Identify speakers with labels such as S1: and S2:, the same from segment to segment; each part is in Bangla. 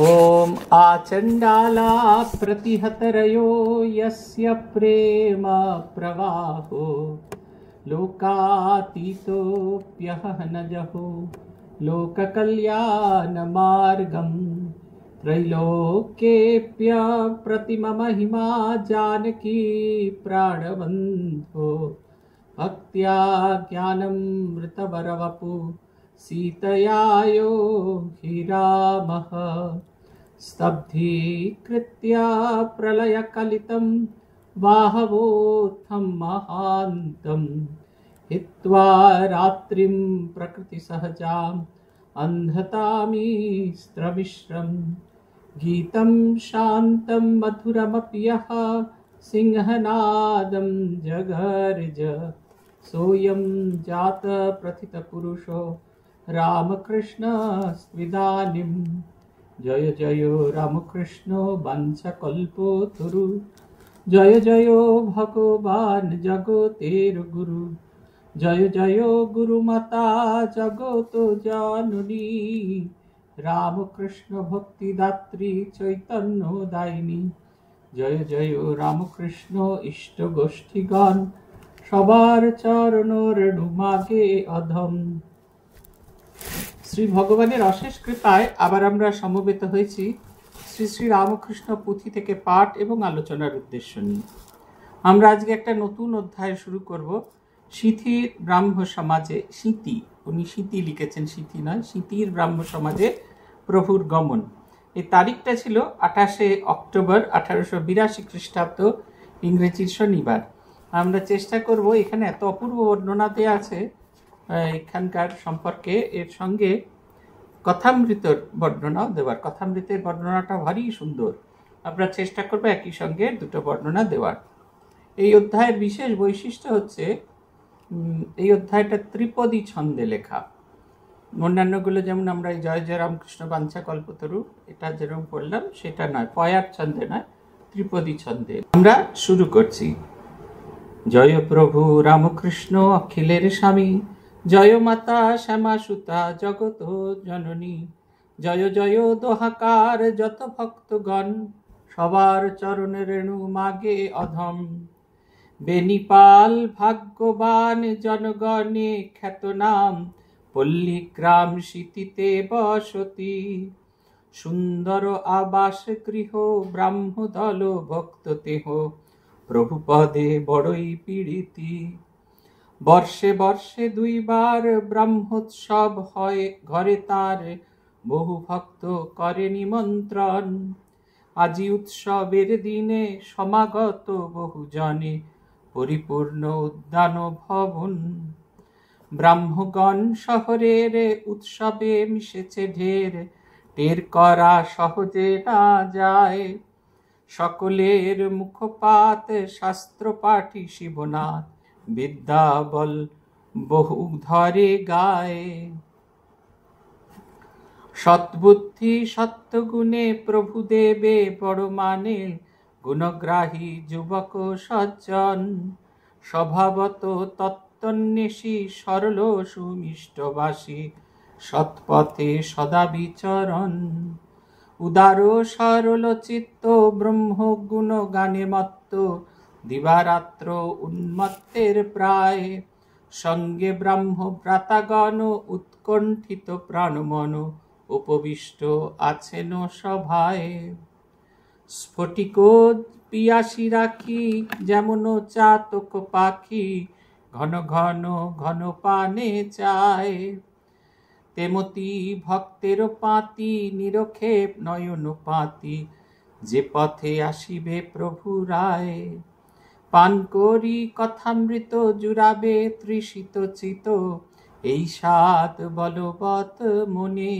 S1: ॐ आचण्डाला प्रतिहतरयो यस्य प्रेम प्रवाहो लोकातीतोऽप्यहनजहो लोककल्याणमार्गं प्रतिममहिमा जानकी प्राणवन्धो भक्त्या ज्ञानमृतवरवपु सीतयायो हि रामः स्तब्धीकृत्या प्रलयकलितं बाहवोत्थं महान्तं हित्वा रात्रिं प्रकृतिसहजाम् अन्धतामीस्त्रमिश्रं गीतं शान्तं मधुरमपि यः सिंहनादं जगर्ज सोऽयं जातप्रथितपुरुषो रामकृष्णस्विदानिं जय जय रामकृष्ण बाञ्छकल्पोतुरु জয় জয় ভগবান জগতের গুরু জয় জয় গুরুমাতা জগত জননী রামকৃষ্ণ ভক্তিদাত্রী চৈতন্য দায়িনী জয় জয় রামকৃষ্ণ ইষ্ট গোষ্ঠীগণ সবার চরণ রেণু মাগে অধম শ্রী ভগবানের অশেষ কৃপায় আবার আমরা সমবেত হয়েছি শ্রী শ্রী রামকৃষ্ণ পুঁথি থেকে পাঠ এবং আলোচনার উদ্দেশ্য নিয়ে আমরা আজকে একটা নতুন অধ্যায় শুরু করব সিঁথির ব্রাহ্ম সমাজে সিঁতি উনি সিঁতি লিখেছেন স্মৃতি নয় সিঁতির ব্রাহ্ম সমাজে প্রভুর গমন এই তারিখটা ছিল আঠাশে অক্টোবর আঠারোশো বিরাশি খ্রিস্টাব্দ ইংরেজির শনিবার আমরা চেষ্টা করব এখানে এত অপূর্ব বর্ণনা দেওয়া আছে এখানকার সম্পর্কে এর সঙ্গে কথামৃতর বর্ণনাও দেওয়ার কথামৃতের বর্ণনাটা ভারী সুন্দর আমরা চেষ্টা করবো একই সঙ্গে দুটো বর্ণনা দেওয়ার এই অধ্যায়ের বিশেষ বৈশিষ্ট্য হচ্ছে এই অধ্যায়টা ত্রিপদী ছন্দে লেখা অন্যান্যগুলো যেমন আমরা এই জয় জয় রামকৃষ্ণ বাঞ্ছা কল্পতরু এটা যেরকম পড়লাম সেটা নয় পয়ার ছন্দে নয় ত্রিপদী ছন্দে আমরা শুরু করছি জয় প্রভু রামকৃষ্ণ অখিলের স্বামী জয় মাতা শ্যামা সুতা জগত জননী জয় জয় দোহাকার যত ভক্তগণ সবার চরণ রেণু মাগে অধম বেনিপাল ভাগ্যবান জনগণে খ্যাতনাম পল্লীগ্রাম সিতিতে বসতি সুন্দর আবাস গৃহ ব্রাহ্মদল ভক্ততেহ প্রভুপদে বড়ই পীড়িতি বর্ষে বর্ষে দুইবার ব্রহ্মোৎসব হয় ঘরে তার বহু ভক্ত করে নিমন্ত্রণ আজি উৎসবের দিনে সমাগত বহুজনে পরিপূর্ণ উদ্যান ভবন ব্রাহ্মগণ শহরের উৎসবে মিশেছে ঢের টের করা সহজে না যায় সকলের মুখপাত শাস্ত্রপাঠী শিবনাথ বিদ্যা বল বহু ধরে গায়ে সৎবুদ্ধি সত্যগুণে প্রভু দেবে বড় মানে গুণগ্রাহী যুবক সজ্জন স্বভাবত তত্ত্বন্বেষী সরল সুমিষ্টবাসী সৎপথে সদা বিচরণ উদার সরল চিত্ত গুণ গানে মত্ত দিবারাত্র উন্মত্তের প্রায় সঙ্গে ভ্রাতাগণ উৎকণ্ঠিত প্রাণমন উপবিষ্ট আছেন সভায় স্ফটিক পিয়াসি রাখি যেমন চাতক পাখি ঘন ঘন ঘন পানে চায় তেমতি ভক্তের পাতি নিরক্ষেপ নয়ন পাতি যে পথে আসিবে প্রভু রায় পান করি কথামৃত জুড়াবে তৃষিত চিত এই সাত বলবৎ মনে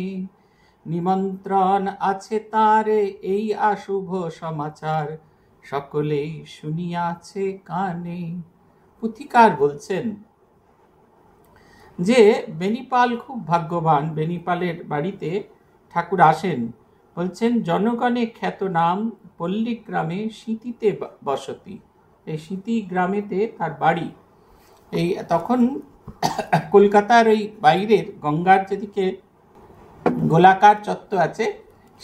S1: নিমন্ত্রণ আছে তার এই আশুভ সমাচার সকলেই শুনিয়াছে কানে পুথিকার বলছেন যে বেনিপাল খুব ভাগ্যবান বেনিপালের বাড়িতে ঠাকুর আসেন বলছেন জনগণে নাম পল্লীগ্রামে স্মৃতিতে বসতি এই স্মৃতি গ্রামেতে তার বাড়ি এই তখন কলকাতার ওই বাইরের গঙ্গার যেদিকে গোলাকার চত্ব আছে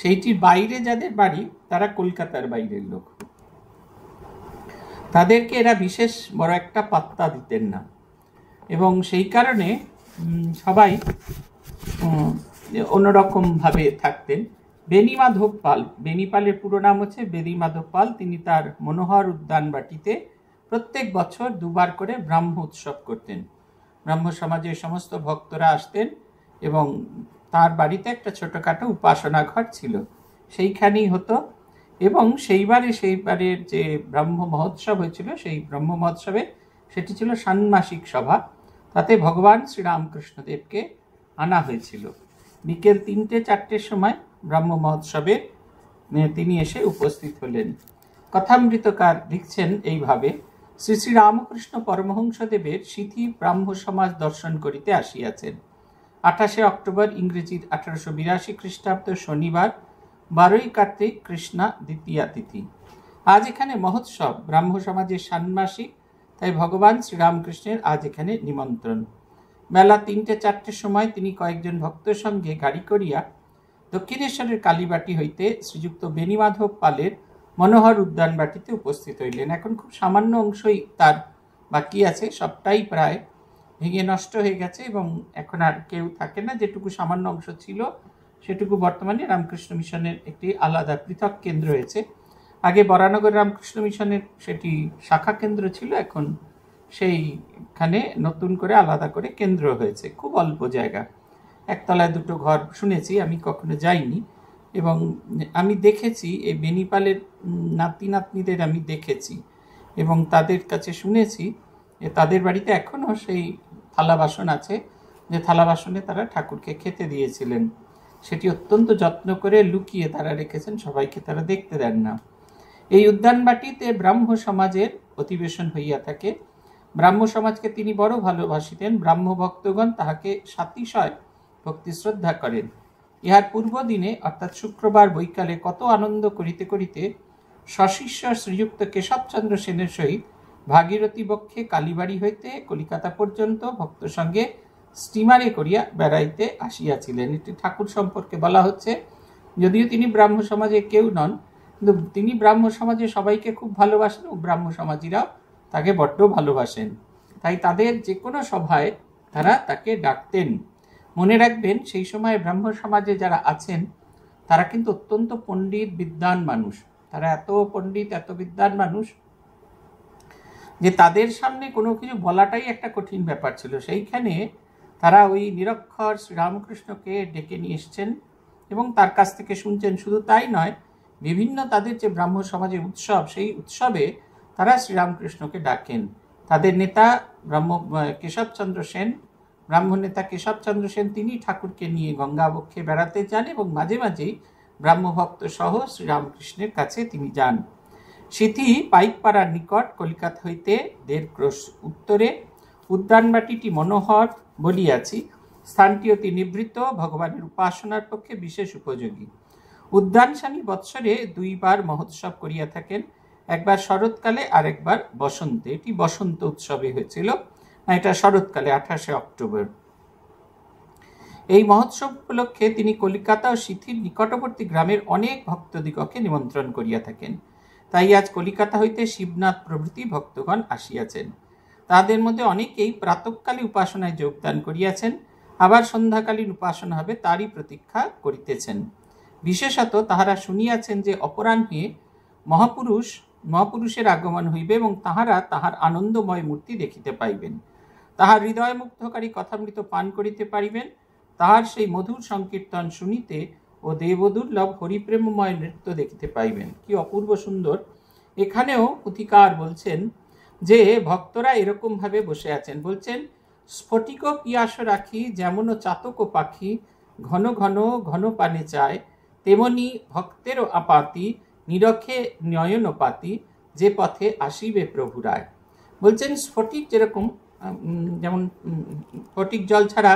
S1: সেইটির বাইরে যাদের বাড়ি তারা কলকাতার বাইরের লোক তাদেরকে এরা বিশেষ বড় একটা পাত্তা দিতেন না এবং সেই কারণে সবাই অন্যরকমভাবে থাকতেন বেনি মাধব পাল বেনি পালের পুরো নাম হচ্ছে বেনি মাধব পাল তিনি তার মনোহর উদ্যান বাটিতে প্রত্যেক বছর দুবার করে ব্রাহ্ম উৎসব করতেন ব্রাহ্ম সমাজের সমস্ত ভক্তরা আসতেন এবং তার বাড়িতে একটা ছোটোখাটো উপাসনা ঘর ছিল সেইখানেই হতো এবং সেইবারে সেইবারের যে ব্রহ্ম মহোৎসব হয়েছিল সেই ব্রহ্ম মহোৎসবে সেটি ছিল ষান্মাসিক সভা তাতে ভগবান শ্রীরামকৃষ্ণদেবকে আনা হয়েছিল বিকেল তিনটে চারটের সময় ব্রাহ্ম মহোৎসবে তিনি এসে উপস্থিত হলেন কথামৃতকার লিখছেন এইভাবে শ্রী শ্রী রামকৃষ্ণ পরমহংসদেবের সিথি ব্রাহ্ম সমাজ দর্শন করিতে আসিয়াছেন আঠাশে অক্টোবর ইংরেজির আঠারোশো বিরাশি খ্রিস্টাব্দ শনিবার বারোই কার্তিক কৃষ্ণা দ্বিতীয়া তিথি আজ এখানে মহোৎসব ব্রাহ্ম সমাজের ষান্মাসিক তাই ভগবান শ্রীরামকৃষ্ণের আজ এখানে নিমন্ত্রণ বেলা তিনটে চারটের সময় তিনি কয়েকজন ভক্তের সঙ্গে গাড়ি করিয়া দক্ষিণেশ্বরের কালীবাটি হইতে শ্রীযুক্ত বেণীমাধব পালের মনোহর উদ্যানবাটিতে উপস্থিত হইলেন এখন খুব সামান্য অংশই তার বাকি আছে সবটাই প্রায় ভেঙে নষ্ট হয়ে গেছে এবং এখন আর কেউ থাকে না যেটুকু সামান্য অংশ ছিল সেটুকু বর্তমানে রামকৃষ্ণ মিশনের একটি আলাদা পৃথক কেন্দ্র হয়েছে আগে বরানগর রামকৃষ্ণ মিশনের সেটি শাখা কেন্দ্র ছিল এখন সেইখানে নতুন করে আলাদা করে কেন্দ্র হয়েছে খুব অল্প জায়গা একতলায় দুটো ঘর শুনেছি আমি কখনো যাইনি এবং আমি দেখেছি এই বেনিপালের নাতি নাতনিদের আমি দেখেছি এবং তাদের কাছে শুনেছি যে তাদের বাড়িতে এখনও সেই থালা বাসন আছে যে থালা বাসনে তারা ঠাকুরকে খেতে দিয়েছিলেন সেটি অত্যন্ত যত্ন করে লুকিয়ে তারা রেখেছেন সবাইকে তারা দেখতে দেন না এই উদ্যানবাটিতে ব্রাহ্ম সমাজের অধিবেশন হইয়া থাকে ব্রাহ্ম সমাজকে তিনি বড় ভালোবাসিতেন ব্রাহ্ম ভক্তগণ তাহাকে সাতিশয় ভক্তি শ্রদ্ধা করেন ইহার পূর্বদিনে অর্থাৎ শুক্রবার বৈকালে কত আনন্দ করিতে করিতে সশিষ্য শ্রীযুক্ত কেশবচন্দ্র সেনের সহিত ভাগীরথী বক্ষে কালীবাড়ি হইতে কলিকাতা পর্যন্ত ভক্ত সঙ্গে স্টিমারে করিয়া বেড়াইতে আসিয়াছিলেন এটি ঠাকুর সম্পর্কে বলা হচ্ছে যদিও তিনি ব্রাহ্ম সমাজে কেউ নন কিন্তু তিনি ব্রাহ্ম সমাজে সবাইকে খুব ভালোবাসেন ও ব্রাহ্ম সমাজীরাও তাকে বড্ড ভালোবাসেন তাই তাদের যে কোনো সভায় তারা তাকে ডাকতেন মনে রাখবেন সেই সময় ব্রাহ্ম সমাজে যারা আছেন তারা কিন্তু অত্যন্ত পণ্ডিত বিদ্যান মানুষ তারা এত পণ্ডিত এত বিদ্যান মানুষ যে তাদের সামনে কোনো কিছু বলাটাই একটা কঠিন ব্যাপার ছিল সেইখানে তারা ওই নিরক্ষর শ্রীরামকৃষ্ণকে ডেকে নিয়ে এসছেন এবং তার কাছ থেকে শুনছেন শুধু তাই নয় বিভিন্ন তাদের যে ব্রাহ্ম সমাজে উৎসব সেই উৎসবে তারা শ্রীরামকৃষ্ণকে ডাকেন তাদের নেতা ব্রাহ্ম কেশবচন্দ্র সেন ব্রাহ্মণ নেতা কেশবচন্দ্র সেন তিনি ঠাকুরকে নিয়ে গঙ্গাবক্ষে বেড়াতে যান এবং মাঝে মাঝেই ব্রাহ্মভক্ত সহ শ্রীরামকৃষ্ণের কাছে তিনি যান সিথি পাইকপাড়ার নিকট কলিকাতা হইতে দেড় ক্রোশ উত্তরে উদ্যানবাটিটি মনোহর বলিয়াছি স্থানটি অতি নিবৃত্ত ভগবানের উপাসনার পক্ষে বিশেষ উপযোগী উদ্যান স্বামী বৎসরে দুইবার মহোৎসব করিয়া থাকেন একবার শরৎকালে আর একবার বসন্তে এটি বসন্ত উৎসবে হয়েছিল হ্যাঁ, এটা শরৎকালে আঠাশে অক্টোবর এই মহোৎসব উপলক্ষে তিনি কলিকাতা ও সিথির নিকটবর্তী গ্রামের অনেক ভক্তদিগকে নিমন্ত্রণ করিয়া থাকেন তাই আজ কলিকাতা হইতে শিবনাথ প্রভৃতি ভক্তগণ আসিয়াছেন তাদের মধ্যে অনেকেই প্রাতকালী উপাসনায় যোগদান করিয়াছেন আবার সন্ধ্যাকালীন উপাসনা হবে তারই প্রতীক্ষা করিতেছেন বিশেষত তাহারা শুনিয়াছেন যে অপরাহ্নে মহাপুরুষ মহাপুরুষের আগমন হইবে এবং তাহারা তাহার আনন্দময় মূর্তি দেখিতে পাইবেন তাহার হৃদয় মুগ্ধকারী কথামৃত পান করিতে পারিবেন তাহার সেই মধুর সংকীর্তন শুনিতে ও দেবদুর্লভ হরিপ্রেমময় নৃত্য দেখিতে পাইবেন কি অপূর্ব সুন্দর এখানেও পুথিকার বলছেন যে ভক্তরা এরকমভাবে বসে আছেন বলছেন স্ফটিক পিয়াস রাখি যেমনও চাতক পাখি ঘন ঘন ঘন পানে চায় তেমনি ভক্তেরও আপাতি নিরখে নয়নপাতি যে পথে আসিবে প্রভুরায় বলছেন স্ফটিক যেরকম যেমন ফটিক জল ছাড়া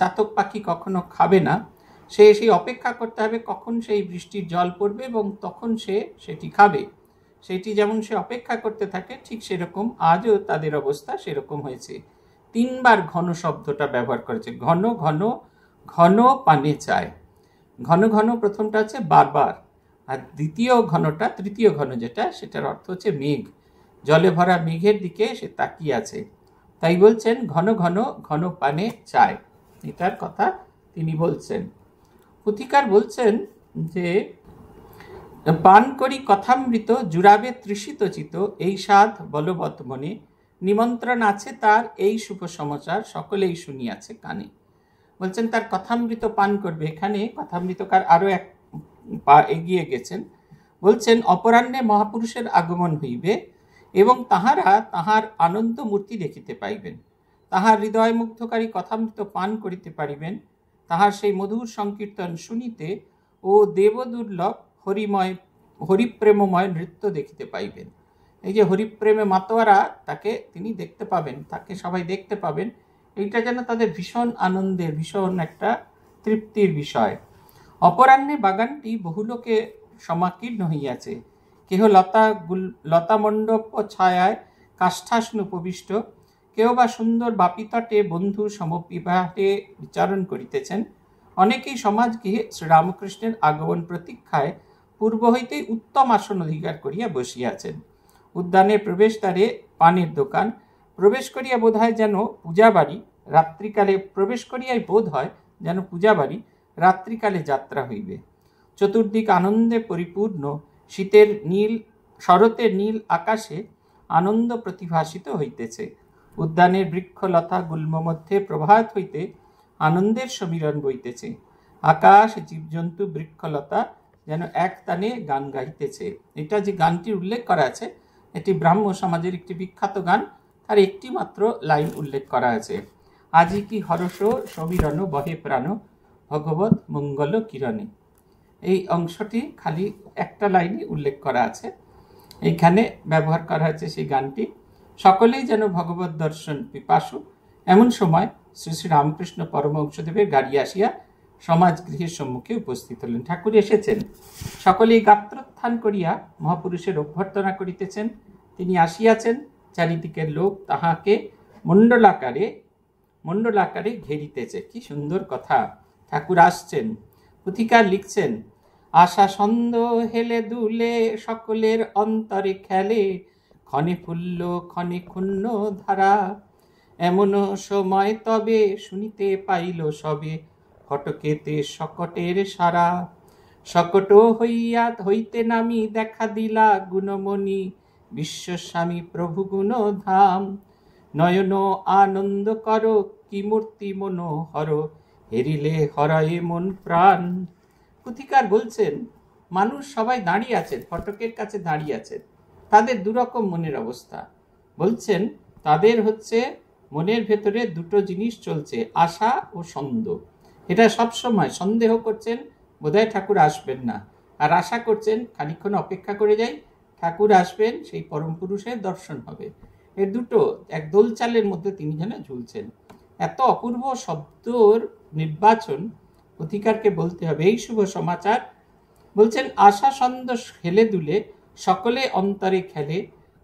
S1: চাতক পাখি কখনো খাবে না সে সেই অপেক্ষা করতে হবে কখন সেই বৃষ্টির জল পড়বে এবং তখন সে সেটি খাবে সেটি যেমন সে অপেক্ষা করতে থাকে ঠিক সেরকম আজও তাদের অবস্থা সেরকম হয়েছে তিনবার ঘন শব্দটা ব্যবহার করেছে ঘন ঘন ঘন পানে চায় ঘন ঘন প্রথমটা হচ্ছে বারবার আর দ্বিতীয় ঘনটা তৃতীয় ঘন যেটা সেটার অর্থ হচ্ছে মেঘ জলে ভরা মেঘের দিকে সে তাকিয়ে আছে তাই বলছেন ঘন ঘন ঘন পানে চায় এটার কথা তিনি বলছেন পুথিকার বলছেন যে পান করি কথামৃত জুড়াবে তৃষিত চিত এই সাধ বলবৎ মনে নিমন্ত্রণ আছে তার এই শুভ সমাচার সকলেই শুনিয়াছে কানে বলছেন তার কথামৃত পান করবে এখানে কথামৃতকার আরও এক পা এগিয়ে গেছেন বলছেন অপরাহ্নে মহাপুরুষের আগমন হইবে এবং তাহারা তাহার আনন্দ মূর্তি দেখিতে পাইবেন তাহার হৃদয় মুগ্ধকারী কথামৃত পান করিতে পারিবেন তাহার সেই মধুর সংকীর্তন শুনিতে ও দেবদুর্লভ হরিময় হরিপ্রেমময় নৃত্য দেখিতে পাইবেন এই যে হরিপ্রেমে মাতোয়ারা তাকে তিনি দেখতে পাবেন তাকে সবাই দেখতে পাবেন এইটা যেন তাদের ভীষণ আনন্দের ভীষণ একটা তৃপ্তির বিষয় অপরাহ্নে বাগানটি বহুলোকে সমাকীর্ণ হইয়াছে কেহ লতা লতামণ্ডপ ও ছায়ায় কাষ্ঠাসন উপবিষ্ট কেউ বা সুন্দর বাপিতটে বন্ধু সমবিবাহে বিচারণ করিতেছেন অনেকেই গৃহে শ্রীরামকৃষ্ণের আগমন প্রতীক্ষায় পূর্ব হইতেই উত্তম আসন অধিকার করিয়া বসিয়াছেন উদ্যানের প্রবেশদ্বারে পানের দোকান প্রবেশ করিয়া বোধ হয় যেন পূজা বাড়ি রাত্রিকালে প্রবেশ করিয়াই বোধ হয় যেন পূজা বাড়ি রাত্রিকালে যাত্রা হইবে চতুর্দিক আনন্দে পরিপূর্ণ শীতের নীল শরতের নীল আকাশে আনন্দ প্রতিভাসিত হইতেছে উদ্যানের বৃক্ষলতা গুল্ম মধ্যে প্রভাত হইতে আনন্দের সমীরণ বইতেছে আকাশ জীবজন্তু বৃক্ষলতা যেন এক তানে গান গাইতেছে এটা যে গানটির উল্লেখ করা আছে এটি ব্রাহ্ম সমাজের একটি বিখ্যাত গান তার একটি মাত্র লাইন উল্লেখ করা আছে আজি কি হরস সমীরণ বহে প্রাণ ভগবত মঙ্গল কিরণে এই অংশটি খালি একটা লাইনই উল্লেখ করা আছে এইখানে ব্যবহার করা হয়েছে সেই গানটি সকলেই যেন ভগবত দর্শন পিপাসু এমন সময় শ্রী শ্রী রামকৃষ্ণ পরমহংসদেবের গাড়ি আসিয়া সমাজ গৃহের সম্মুখে উপস্থিত হলেন ঠাকুর এসেছেন সকলেই গাত্রোত্থান করিয়া মহাপুরুষের অভ্যর্থনা করিতেছেন তিনি আসিয়াছেন চারিদিকের লোক তাহাকে মণ্ডলাকারে মণ্ডলাকারে ঘেরিতেছে কি সুন্দর কথা ঠাকুর আসছেন পুথিকার লিখছেন আশা ছন্দ হেলে দুলে সকলের অন্তরে খেলে খনি ফুল্ল ক্ষণে ক্ষুণ্ণ ধারা এমন সময় তবে শুনিতে পাইল সবে ফটকেতে সকটের সারা সকট হইয়া হইতে নামি দেখা দিলা গুণমণি বিশ্বস্বামী প্রভু ধাম নয়ন আনন্দ কর কি মূর্তি মনোহর হেরিলে হরয়ে মন প্রাণ পুথিকার বলছেন মানুষ সবাই দাঁড়িয়ে আছেন ফটকের কাছে দাঁড়িয়ে আছেন তাদের দুরকম মনের অবস্থা বলছেন তাদের হচ্ছে মনের ভেতরে দুটো জিনিস চলছে আশা ও সন্দেহ এটা সবসময় সন্দেহ করছেন বোধহয় ঠাকুর আসবেন না আর আশা করছেন খানিক্ষণ অপেক্ষা করে যাই ঠাকুর আসবেন সেই পরম পুরুষের দর্শন হবে এর দুটো এক দোলচালের মধ্যে তিনি যেন ঝুলছেন এত অপূর্ব শব্দর নির্বাচন অধিকারকে বলতে হবে এই শুভ সমাচার বলছেন আশা সন্দেশ খেলে দুলে সকলে অন্তরে খেলে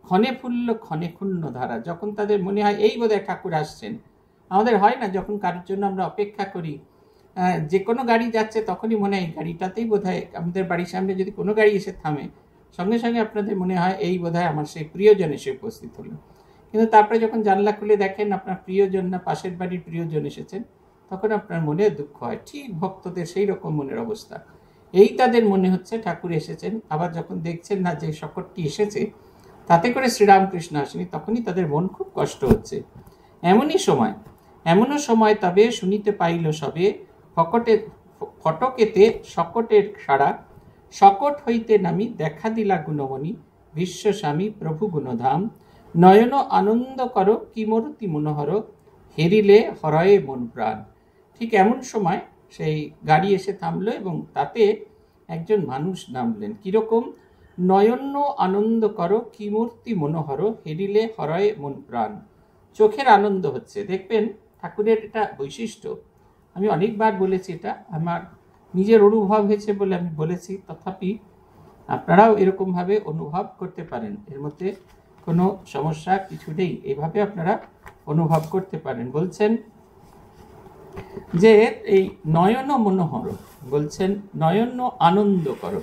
S1: ক্ষণে ফুল্ল ক্ষণে ক্ষুণ্ণ ধারা যখন তাদের মনে হয় এই বোধহয় ঠাকুর আসছেন আমাদের হয় না যখন কারোর জন্য আমরা অপেক্ষা করি যে কোনো গাড়ি যাচ্ছে তখনই মনে হয় গাড়িটাতেই বোধ আমাদের বাড়ির সামনে যদি কোনো গাড়ি এসে থামে সঙ্গে সঙ্গে আপনাদের মনে হয় এই বোধ আমার সেই প্রিয়জন এসে উপস্থিত হলো কিন্তু তারপরে যখন জানলা খুলে দেখেন আপনার প্রিয়জন না পাশের বাড়ির প্রিয়জন এসেছেন তখন আপনার মনে দুঃখ হয় ঠিক ভক্তদের সেই রকম মনের অবস্থা এই তাদের মনে হচ্ছে ঠাকুর এসেছেন আবার যখন দেখছেন না যে শকটটি এসেছে তাতে করে শ্রীরামকৃষ্ণ আসেনি তখনই তাদের মন খুব কষ্ট হচ্ছে এমনই সময় এমনও সময় তবে শুনিতে পাইল সবে ফকটে ফটকেতে শকটের সারা শকট হইতে নামি দেখা দিলা গুণমণি বিশ্বস্বামী প্রভু গুণধাম নয়ন আনন্দ কর কিমরতি মনোহর হেরিলে হরয়ে মন প্রাণ ঠিক এমন সময় সেই গাড়ি এসে থামলো এবং তাতে একজন মানুষ নামলেন কীরকম নয়ন্য আনন্দ কর কিমূর্তি মনোহর হেরিলে হরয় মন প্রাণ চোখের আনন্দ হচ্ছে দেখবেন ঠাকুরের এটা বৈশিষ্ট্য আমি অনেকবার বলেছি এটা আমার নিজের অনুভব হয়েছে বলে আমি বলেছি তথাপি আপনারাও এরকমভাবে অনুভব করতে পারেন এর মধ্যে কোনো সমস্যা কিছু নেই এভাবে আপনারা অনুভব করতে পারেন বলছেন যে এই নয়ন মনোহর বলছেন নয়ন আনন্দ কর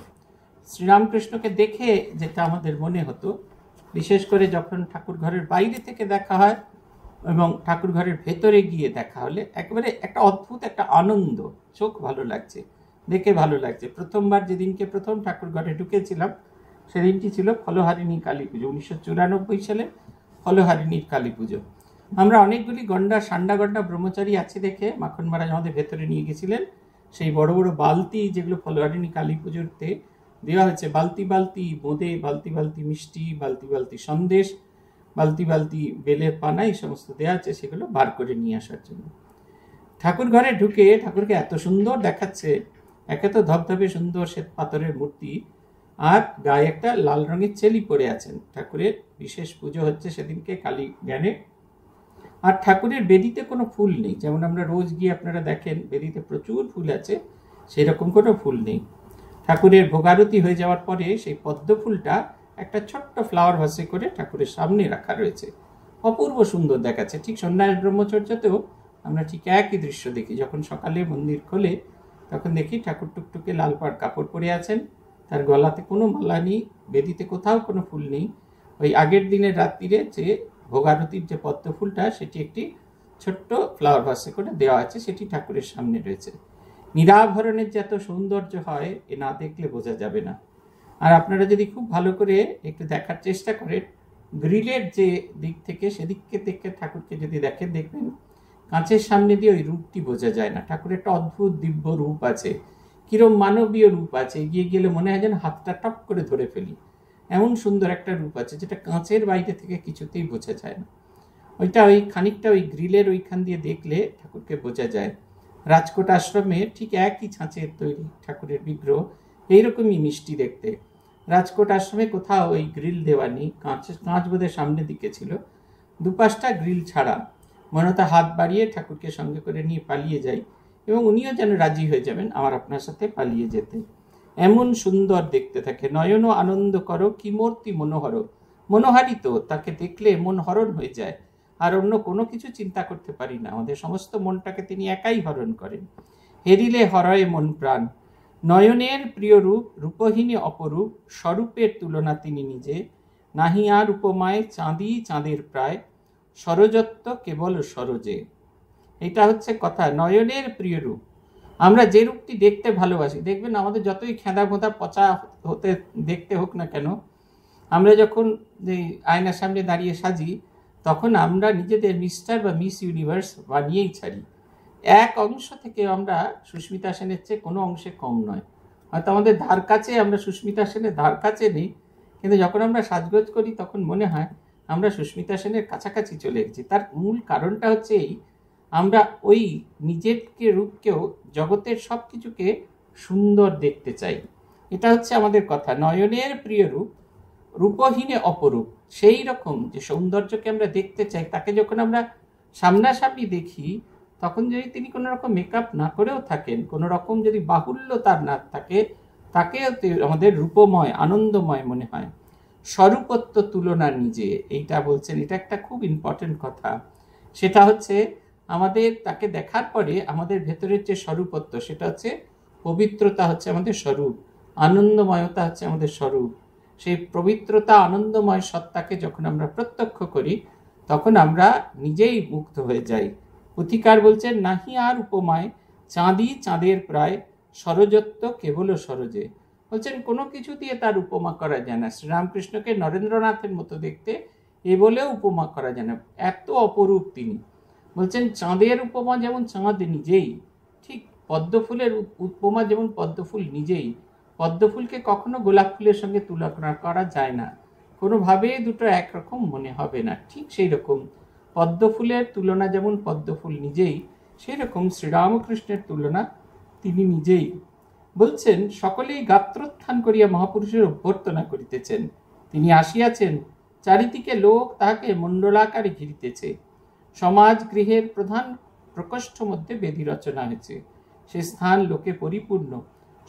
S1: শ্রীরামকৃষ্ণকে দেখে যেটা আমাদের মনে হতো বিশেষ করে যখন ঠাকুর ঘরের বাইরে থেকে দেখা হয় এবং ঠাকুর ঘরের ভেতরে গিয়ে দেখা হলে একেবারে একটা অদ্ভুত একটা আনন্দ চোখ ভালো লাগছে দেখে ভালো লাগছে প্রথমবার যেদিনকে প্রথম ঠাকুর ঘরে ঢুকেছিলাম সেদিনটি ছিল ফলহারিণী কালী পুজো উনিশশো চুরানব্বই সালে ফলহারিণীর কালী পুজো আমরা অনেকগুলি গন্ডা সান্ডা গন্ডা ব্রহ্মচারী আছে দেখে মাখন মারাজ আমাদের ভেতরে নিয়ে গেছিলেন সেই বড় বড় বালতি যেগুলো ফলোয়ারিনী কালী পুজোতে দেওয়া হয়েছে বালতি বালতি বোঁদে বালতি বালতি মিষ্টি বালতি বালতি সন্দেশ বালতি বালতি বেলের পানা এই সমস্ত দেওয়া আছে সেগুলো বার করে নিয়ে আসার জন্য ঠাকুর ঘরে ঢুকে ঠাকুরকে এত সুন্দর দেখাচ্ছে একে তো ধবধবে সুন্দর শ্বেত পাথরের মূর্তি আর গায়ে একটা লাল রঙের চেলি পরে আছেন ঠাকুরের বিশেষ পুজো হচ্ছে সেদিনকে কালী জ্ঞানে আর ঠাকুরের বেদিতে কোনো ফুল নেই যেমন আমরা রোজ গিয়ে আপনারা দেখেন বেদিতে প্রচুর ফুল আছে সেরকম কোনো ফুল নেই ঠাকুরের ভোগারতি হয়ে যাওয়ার পরে সেই পদ্ম ফুলটা একটা ছোট্ট ফ্লাওয়ার ভাসে করে ঠাকুরের সামনে রাখা রয়েছে অপূর্ব সুন্দর দেখাচ্ছে ঠিক সন্ন্যাস ব্রহ্মচর্যাতেও আমরা ঠিক একই দৃশ্য দেখি যখন সকালে মন্দির খোলে তখন দেখি ঠাকুর টুকটুকে লাল পাড় কাপড় পরে আছেন তার গলাতে কোনো মালা নেই বেদিতে কোথাও কোনো ফুল নেই ওই আগের দিনের রাত্রিরে যে ভোগানতির যে পদ্ম ফুলটা সেটি একটি ছোট্ট ফ্লাওয়ার ভাসে করে দেওয়া আছে সেটি ঠাকুরের সামনে রয়েছে নিরাভরণের এত সৌন্দর্য হয় এ না দেখলে বোঝা যাবে না আর আপনারা যদি খুব ভালো করে একটু দেখার চেষ্টা করেন গ্রিলের যে দিক থেকে সেদিককে দেখে ঠাকুরকে যদি দেখেন দেখবেন কাঁচের সামনে দিয়ে ওই রূপটি বোঝা যায় না ঠাকুরের একটা অদ্ভুত দিব্য রূপ আছে কিরম মানবীয় রূপ আছে এগিয়ে গেলে মনে হয় যেন হাতটা টপ করে ধরে ফেলি এমন সুন্দর একটা রূপ আছে যেটা কাঁচের বাইরে থেকে কিছুতেই বোঝা যায় না ওইটা ওই খানিকটা ওই গ্রিলের ওইখান দিয়ে দেখলে ঠাকুরকে বোঝা যায় রাজকোট আশ্রমে ঠিক একই ছাঁচের তৈরি ঠাকুরের বিগ্রহ এইরকমই মিষ্টি দেখতে রাজকোট আশ্রমে কোথাও ওই গ্রিল দেওয়া নেই কাঁচ কাঁচ বোধের সামনের দিকে ছিল দুপাশটা গ্রিল ছাড়া মনতা হাত বাড়িয়ে ঠাকুরকে সঙ্গে করে নিয়ে পালিয়ে যাই এবং উনিও যেন রাজি হয়ে যাবেন আমার আপনার সাথে পালিয়ে যেতে এমন সুন্দর দেখতে থাকে নয়ন আনন্দ কর কি মূর্তি মনোহর মনোহারিত তাকে দেখলে মন হরণ হয়ে যায় আর অন্য কোনো কিছু চিন্তা করতে পারি না আমাদের সমস্ত মনটাকে তিনি একাই হরণ করেন হেরিলে হরয় মন প্রাণ নয়নের প্রিয় রূপ রূপহীনে অপরূপ স্বরূপের তুলনা তিনি নিজে নাহি আর উপমায় চাঁদি চাঁদের প্রায় সরজত্ব কেবল সরজে এটা হচ্ছে কথা নয়নের প্রিয় রূপ আমরা যে রূপটি দেখতে ভালোবাসি দেখবেন আমাদের যতই খেঁদা ভোঁদা পচা হতে দেখতে হোক না কেন আমরা যখন এই আয়নার সামনে দাঁড়িয়ে সাজি তখন আমরা নিজেদের মিস্টার বা মিস ইউনিভার্স বানিয়েই ছাড়ি এক অংশ থেকে আমরা সুস্মিতা সেনের চেয়ে কোনো অংশে কম নয় হয়তো আমাদের ধার কাছে আমরা সুস্মিতা সেনের ধার কাছে নেই কিন্তু যখন আমরা সাজগোজ করি তখন মনে হয় আমরা সুস্মিতা সেনের কাছাকাছি চলে এসেছি তার মূল কারণটা হচ্ছে এই আমরা ওই নিজেরকে রূপকেও জগতের সব কিছুকে সুন্দর দেখতে চাই এটা হচ্ছে আমাদের কথা নয়নের প্রিয় রূপ রূপহীনে অপরূপ সেই রকম যে সৌন্দর্যকে আমরা দেখতে চাই তাকে যখন আমরা সামনাসামনি দেখি তখন যদি তিনি কোনো রকম মেকআপ না করেও থাকেন কোনো রকম যদি বাহুল্য তার না থাকে তাকে আমাদের রূপময় আনন্দময় মনে হয় স্বরূপত্ব তুলনা নিজে এইটা বলছেন এটা একটা খুব ইম্পর্টেন্ট কথা সেটা হচ্ছে আমাদের তাকে দেখার পরে আমাদের ভেতরের যে স্বরূপত্ব সেটা হচ্ছে পবিত্রতা হচ্ছে আমাদের স্বরূপ আনন্দময়তা হচ্ছে আমাদের স্বরূপ সেই পবিত্রতা আনন্দময় সত্তাকে যখন আমরা প্রত্যক্ষ করি তখন আমরা নিজেই মুক্ত হয়ে যাই অধিকার বলছেন নাহি আর উপমায় চাঁদি চাঁদের প্রায় সরজত্ব কেবল সরজে বলছেন কোনো কিছু দিয়ে তার উপমা করা যায় না শ্রীরামকৃষ্ণকে নরেন্দ্রনাথের মতো দেখতে এ বলেও উপমা করা যায় না এত অপরূপ তিনি বলছেন চাঁদের উপমা যেমন চাঁদ নিজেই ঠিক পদ্ম ফুলের উপমা যেমন পদ্ম ফুল নিজেই পদ্ম ফুলকে কখনো গোলাপ ফুলের সঙ্গে তুলনা করা যায় না কোনোভাবেই দুটো একরকম মনে হবে না ঠিক সেই রকম পদ্ম ফুলের তুলনা যেমন পদ্ম ফুল নিজেই রকম শ্রীরামকৃষ্ণের তুলনা তিনি নিজেই বলছেন সকলেই গাত্রোত্থান করিয়া মহাপুরুষের অভ্যর্থনা করিতেছেন তিনি আসিয়াছেন চারিদিকে লোক তাহাকে মণ্ডলাকারে ঘিরিতেছে সমাজ গৃহের প্রধান প্রকোষ্ঠ মধ্যে বেদি রচনা হয়েছে সে স্থান লোকে পরিপূর্ণ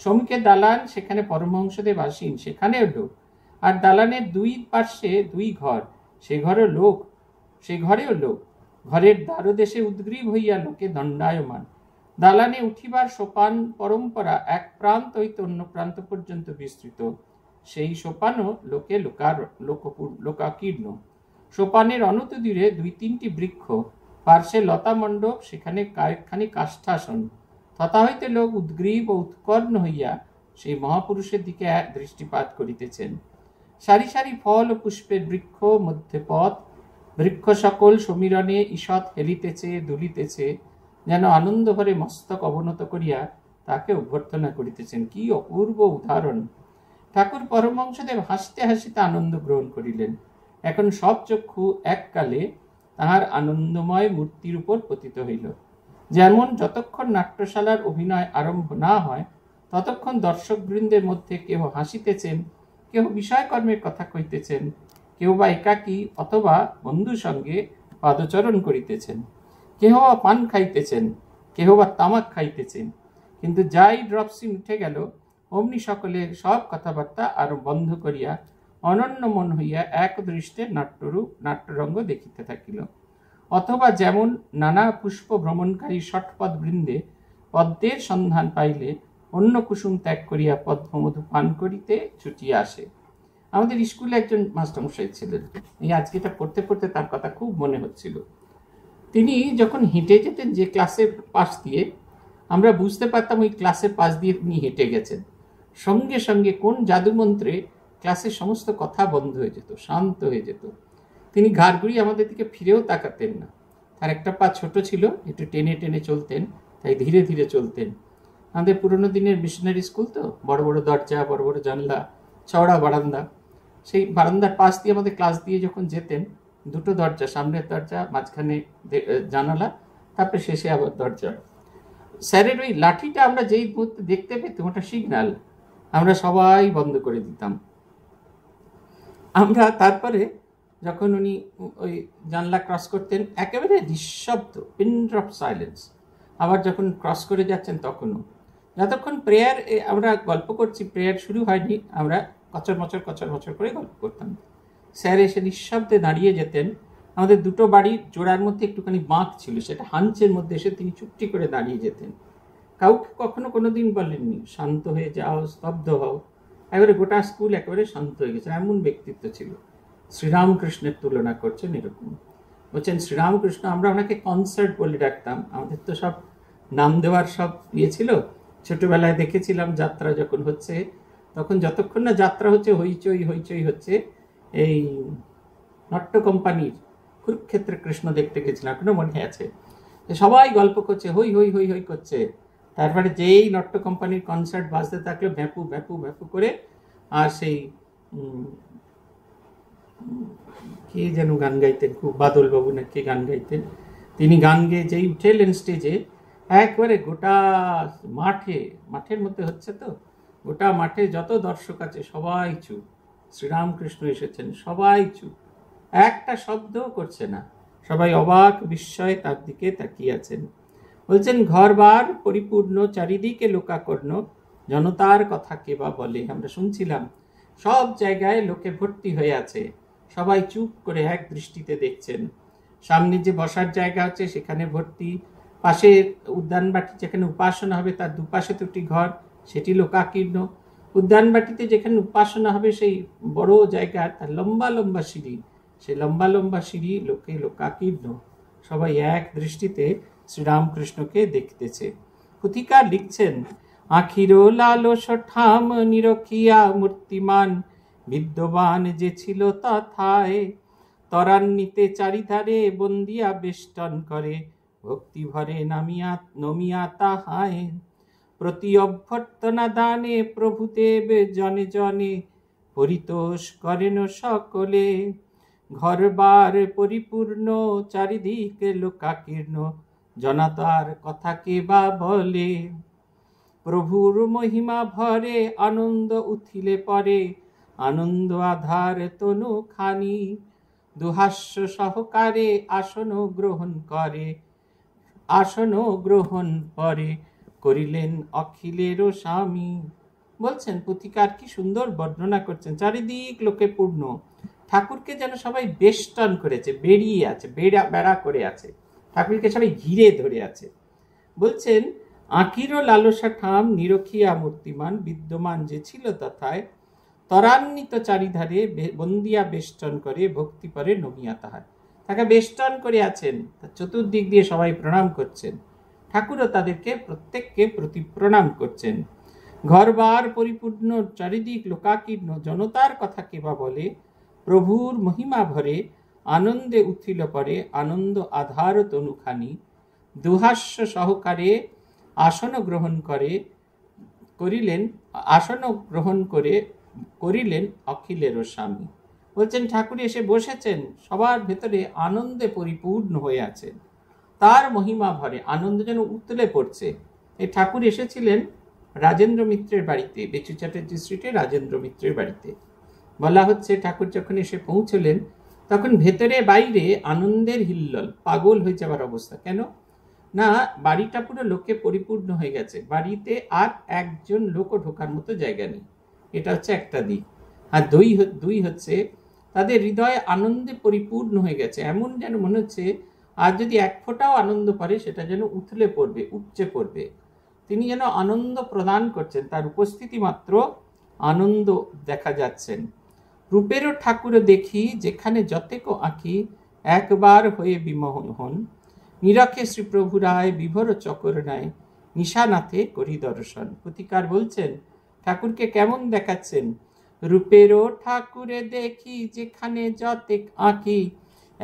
S1: শ্রমিকের দালান সেখানে পরমহংসদেব আসীন সেখানেও লোক আর দালানের দুই পার্শ্বে দুই ঘর সে ঘরে লোক সে ঘরেও লোক ঘরের দেশে উদ্গ্রীব হইয়া লোকে দণ্ডায়মান দালানে উঠিবার সোপান পরম্পরা এক প্রান্ত হইতে অন্য প্রান্ত পর্যন্ত বিস্তৃত সেই সোপানও লোকে লোকার লোকপূর্ণ লোকাকীর্ণ সোপানের অনত দূরে দুই তিনটি বৃক্ষ পার্শ্বে লতামণ্ডপ সেখানে কয়েকখানি কাষ্ঠাসন তথা হইতে লোক উদ্গ্রীব ও উৎকর্ণ হইয়া সেই মহাপুরুষের দিকে দৃষ্টিপাত করিতেছেন সারি সারি ফল ও পুষ্পের বৃক্ষ মধ্যে পথ বৃক্ষ সকল সমীরণে ঈষৎ হেলিতেছে দুলিতেছে যেন আনন্দ ভরে মস্তক অবনত করিয়া তাকে অভ্যর্থনা করিতেছেন কি অপূর্ব উদাহরণ ঠাকুর পরমংশদেব হাসতে হাসিতে আনন্দ গ্রহণ করিলেন এখন সব চক্ষু এককালে তাহার আনন্দময় মূর্তির উপর পতিত হইল যেমন যতক্ষণ নাট্যশালার অভিনয় আরম্ভ না হয় ততক্ষণ দর্শকবৃন্দের মধ্যে কেহ হাসিতেছেন কেহ বিষয়কর্মের কথা কইতেছেন কেউ বা একাকী অথবা বন্ধু সঙ্গে পাদচরণ করিতেছেন কেহ বা পান খাইতেছেন কেহ বা তামাক খাইতেছেন কিন্তু যাই ড্রপসিন উঠে গেল অমনি সকলে সব কথাবার্তা আরো বন্ধ করিয়া অনন্য মন হইয়া এক দৃষ্টে নাট্যরূপ নাট্যরঙ্গ দেখিতে থাকিল অথবা যেমন নানা পুষ্প ভ্রমণকারী ষটপদ বৃন্দে পদ্মের সন্ধান পাইলে অন্য কুসুম ত্যাগ করিয়া পদ্মমধু পান করিতে ছুটিয়া আসে আমাদের স্কুলে একজন মাস্টারমশাই ছিলেন এই আজকে এটা পড়তে পড়তে তার কথা খুব মনে হচ্ছিল তিনি যখন হেঁটে যেতেন যে ক্লাসের পাশ দিয়ে আমরা বুঝতে পারতাম ওই ক্লাসের পাশ দিয়ে তিনি হেঁটে গেছেন সঙ্গে সঙ্গে কোন জাদুমন্ত্রে ক্লাসের সমস্ত কথা বন্ধ হয়ে যেত শান্ত হয়ে যেত তিনি ঘাড়গুড়ি আমাদের দিকে ফিরেও তাকাতেন না তার একটা পা ছোট ছিল একটু টেনে টেনে চলতেন তাই ধীরে ধীরে চলতেন আমাদের পুরনো দিনের মিশনারি স্কুল তো বড় বড় দরজা বড় বড় জানলা চওড়া বারান্দা সেই বারান্দার পাশ দিয়ে আমাদের ক্লাস দিয়ে যখন যেতেন দুটো দরজা সামনের দরজা মাঝখানে জানালা তারপরে শেষে আবার দরজা স্যারের ওই লাঠিটা আমরা যেই মুহূর্তে দেখতে পেতাম ওটা সিগনাল আমরা সবাই বন্ধ করে দিতাম আমরা তারপরে যখন উনি ওই জানলা ক্রস করতেন একেবারে নিঃশব্দ পিন ড্রপ সাইলেন্স আবার যখন ক্রস করে যাচ্ছেন তখনও যতক্ষণ প্রেয়ার আমরা গল্প করছি প্রেয়ার শুরু হয়নি আমরা কচর মচর কচর মচর করে গল্প করতাম স্যার এসে নিঃশব্দে দাঁড়িয়ে যেতেন আমাদের দুটো বাড়ির জোড়ার মধ্যে একটুখানি বাঁক ছিল সেটা হাঞ্চের মধ্যে এসে তিনি চুপটি করে দাঁড়িয়ে যেতেন কাউকে কখনো কোনো দিন বলেননি শান্ত হয়ে যাও স্তব্ধ হও একবারে গোটা স্কুল একেবারে শান্ত হয়ে গেছে এমন ব্যক্তিত্ব ছিল শ্রীরামকৃষ্ণের তুলনা করছেন এরকম বলছেন শ্রীরামকৃষ্ণ আমরা ওনাকে কনসার্ট বলে ডাকতাম আমাদের তো সব নাম দেওয়ার সব ইয়ে ছিল ছোটোবেলায় দেখেছিলাম যাত্রা যখন হচ্ছে তখন যতক্ষণ না যাত্রা হচ্ছে হইচই হইচই হচ্ছে এই নট্য কোম্পানির কুরুক্ষেত্রে কৃষ্ণ দেখতে গেছিলাম এখনো মনে আছে সবাই গল্প করছে হই হই হই হই করছে তারপরে যেই নট্য কোম্পানির কনসার্ট বাজতে থাকলো ভ্যাপু ভ্যাপু ভ্যাপু করে আর সেই কে যেন গান গাইতেন খুব বাদলবাবু না কে গান গাইতেন তিনি গান গেয়ে যেই উঠে এলেন স্টেজে একবারে গোটা মাঠে মাঠের মধ্যে হচ্ছে তো গোটা মাঠে যত দর্শক আছে সবাই চুপ শ্রীরামকৃষ্ণ এসেছেন সবাই চুপ একটা শব্দও করছে না সবাই অবাক বিস্ময়ে তার দিকে তাকিয়ে আছেন বলছেন ঘরবার পরিপূর্ণ চারিদিকে লোকাকর্ণ জনতার কথা কে বা বলে আমরা শুনছিলাম সব জায়গায় লোকে ভর্তি হয়ে আছে সবাই চুপ করে এক দৃষ্টিতে দেখছেন সামনে যে বসার জায়গা আছে সেখানে ভর্তি পাশে উদ্যানবাটি যেখানে উপাসনা হবে তার দুপাশে দুটি ঘর সেটি লোকাকীর্ণ উদ্যানবাটিতে যেখানে উপাসনা হবে সেই বড় জায়গা তার লম্বা লম্বা সিঁড়ি সে লম্বা লম্বা সিঁড়ি লোকে লোকাকীর্ণ সবাই এক দৃষ্টিতে শ্রীরামকৃষ্ণকে দেখতেছে পুথিকার লিখছেন আখির লালস ঠাম নিরখিয়া মূর্তিমান বিদ্যমান যে ছিল তথায় তরান্বিতে চারিধারে বন্দিয়া বেষ্টন করে ভক্তিভরে নামিয়া নমিয়া তাহায় প্রতি অভ্যর্থনা দানে প্রভুদেব জনে জনে পরিতোষ করেন সকলে ঘরবার পরিপূর্ণ চারিদিকে লোকাকীর্ণ
S2: জনতার
S1: কথা কে বা বলে প্রভুর মহিমা ভরে আনন্দ উথিলে পরে আনন্দ আধার তনু খানি দুহাস্য সহকারে আসন গ্রহণ করে আসন গ্রহণ করে করিলেন অখিলেরও স্বামী বলছেন পুথিকার কি সুন্দর বর্ণনা করছেন চারিদিক লোকে পূর্ণ ঠাকুরকে যেন সবাই বেষ্টন করেছে বেরিয়ে আছে বেড়া বেড়া করে আছে ঠাকুরকে সবাই ঘিরে ধরে আছে বলছেন আঁকির লালসা ঠাম নিরক্ষিয়া মূর্তিমান বিদ্যমান যে ছিল তথায় ত্বরান্বিত চারিধারে বন্দিয়া বেষ্টন করে ভক্তি পরে নমিয়া তাহার তাকে বেষ্টন করে আছেন তার চতুর্দিক দিয়ে সবাই প্রণাম করছেন ঠাকুরও তাদেরকে প্রত্যেককে প্রতি প্রণাম করছেন ঘরবার পরিপূর্ণ চারিদিক লোকাকীর্ণ জনতার কথা কেবা বলে প্রভুর মহিমা ভরে আনন্দে উঠিল পরে আনন্দ আধার তনুখানি দুহাস্য সহকারে আসন গ্রহণ করে করিলেন আসন গ্রহণ করে করিলেন অখিলেরও স্বামী বলছেন ঠাকুর এসে বসেছেন সবার ভেতরে আনন্দে পরিপূর্ণ হয়ে আছেন তার মহিমা ভরে আনন্দ যেন উতলে পড়ছে এই ঠাকুর এসেছিলেন রাজেন্দ্র মিত্রের বাড়িতে বেচু চ্যাটার্জি স্ট্রিটে রাজেন্দ্র মিত্রের বাড়িতে বলা হচ্ছে ঠাকুর যখন এসে পৌঁছলেন তখন ভেতরে বাইরে আনন্দের হিল্লল পাগল হয়ে যাওয়ার অবস্থা কেন না বাড়িটা পুরো লোকে পরিপূর্ণ হয়ে গেছে বাড়িতে আর একজন লোকও ঢোকার মতো জায়গা নেই এটা হচ্ছে একটা দিক আর দুই দুই হচ্ছে তাদের হৃদয় আনন্দে পরিপূর্ণ হয়ে গেছে এমন যেন মনে হচ্ছে আর যদি এক ফোঁটাও আনন্দ পারে সেটা যেন উথলে পড়বে উপচে পড়বে তিনি যেন আনন্দ প্রদান করছেন তার উপস্থিতি মাত্র আনন্দ দেখা যাচ্ছেন রূপের ঠাকুর দেখি যেখানে যতেক আঁকি একবার হয়ে বিমোহন নিরখে শ্রীপ্রভু রায় বিভোর চকর নেয় নিশানাথে করি দর্শন প্রতিকার বলছেন ঠাকুরকে কেমন দেখাচ্ছেন রূপেরও ঠাকুরে দেখি যেখানে যতেক আঁকি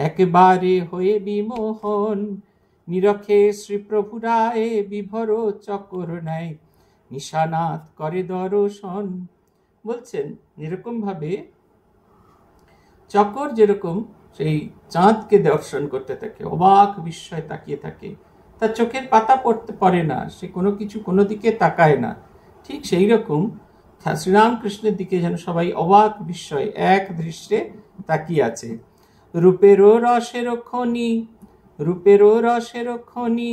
S1: একবারে হয়ে বিমোহন নিরখে শ্রীপ্রভু রায় বিভর চকর নেয় নিশানাথ করে দর্শন বলছেন এরকমভাবে চকর যেরকম সেই চাঁদকে দর্শন করতে থাকে অবাক বিস্ময়ে তাকিয়ে থাকে তার চোখের পাতা পড়তে পারে না সে কোনো কিছু কোনো দিকে তাকায় না ঠিক সেই রকম শ্রীরামকৃষ্ণের দিকে যেন সবাই অবাক বিস্ময় এক দৃশ্যে তাকিয়ে আছে রূপেরও রসের খনি রূপেরও রসের খনি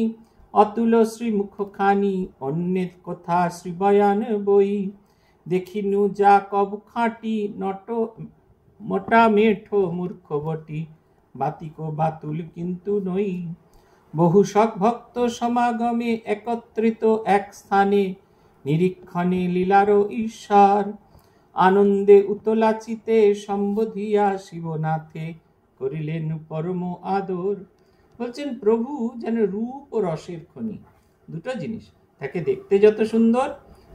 S1: অতুল শ্রীমুখখানি অন্যের কথা শ্রীবয়ান বই দেখিনু যা কব খাঁটি নট মোটা মেঠো মূর্খ বটি বাতিকো বাতুল কিন্তু নই বহু শখ ভক্ত সমাগমে একত্রিত এক স্থানে নিরীক্ষণে লীলার ঈশ্বর আনন্দে উতলাচিতে সম্বোধিয়া শিবনাথে করিলেন পরম আদর বলছেন প্রভু যেন রূপ ও রসের খনি দুটো জিনিস তাকে দেখতে যত সুন্দর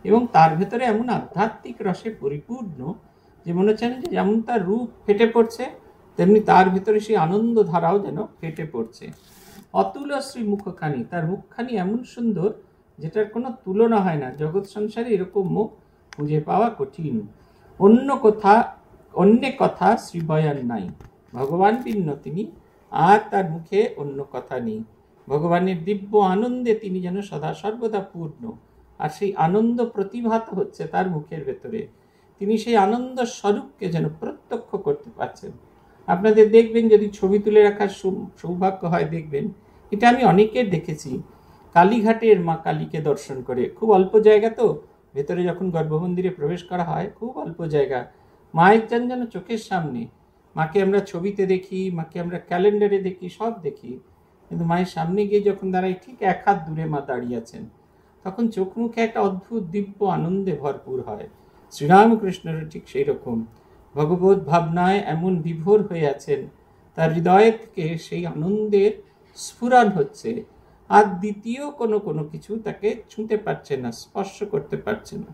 S1: এবং তার ভেতরে এমন আধ্যাত্মিক রসে পরিপূর্ণ যে মনে হচ্ছেন যে যেমন তার রূপ ফেটে পড়ছে তেমনি তার ভিতরে সেই আনন্দ ধারাও যেন ফেটে পড়ছে অতুল শ্রী মুখখানি তার মুখখানি এমন সুন্দর যেটার কোনো তুলনা হয় না জগৎ সংসারে এরকম মুখ খুঁজে পাওয়া কঠিন অন্য কথা অন্য কথা শ্রীবয়ান নাই ভগবান ভিন্ন তিনি আর তার মুখে অন্য কথা নেই ভগবানের দিব্য আনন্দে তিনি যেন সদা সর্বদা পূর্ণ আর সেই আনন্দ প্রতিভাত হচ্ছে তার মুখের ভেতরে তিনি সেই আনন্দ স্বরূপকে যেন প্রত্যক্ষ করতে পারছেন আপনাদের দেখবেন যদি ছবি তুলে রাখার সৌভাগ্য হয় দেখবেন এটা আমি অনেকের দেখেছি কালীঘাটের মা কালীকে দর্শন করে খুব অল্প জায়গা তো ভেতরে যখন গর্ভমন্দিরে প্রবেশ করা হয় খুব অল্প জায়গা মায়ের যান যেন চোখের সামনে মাকে আমরা ছবিতে দেখি মাকে আমরা ক্যালেন্ডারে দেখি সব দেখি কিন্তু মায়ের সামনে গিয়ে যখন দাঁড়াই ঠিক এক হাত দূরে মা দাঁড়িয়ে আছেন তখন চোখ মুখে একটা অদ্ভুত দিব্য আনন্দে ভরপুর হয় শ্রীরামকৃষ্ণের ঠিক সেই রকম ভগবত ভাবনায় এমন বিভোর হয়ে আছেন তার হৃদয় থেকে সেই আনন্দের স্ফুরান হচ্ছে আর দ্বিতীয় কোনো কোনো কিছু তাকে ছুঁতে পারছে না স্পর্শ করতে পারছে না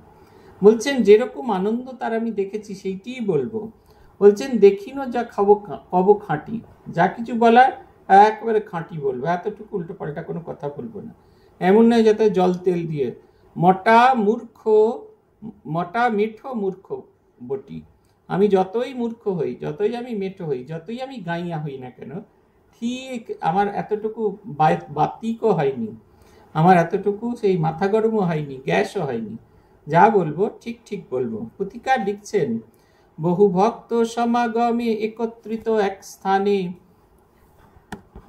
S1: বলছেন যেরকম আনন্দ তার আমি দেখেছি সেইটিই বলবো বলছেন দেখিনো যা খাবো কব খাঁটি যা কিছু বলার একবারে খাঁটি বলবো এতটুকু উল্টো পাল্টা কোনো কথা বলবো না এমন নয় যাতে জল তেল দিয়ে মোটা মূর্খ মটা মেঠো মূর্খ বটি আমি যতই মূর্খ হই যতই আমি মেঠো হই যতই আমি গাইয়া হই না কেন ঠিক আমার এতটুকু বাতিকও হয়নি আমার এতটুকু সেই মাথা গরমও হয়নি গ্যাসও হয়নি যা বলবো ঠিক ঠিক বলবো পুথিকার লিখছেন বহু ভক্ত সমাগমে একত্রিত এক স্থানে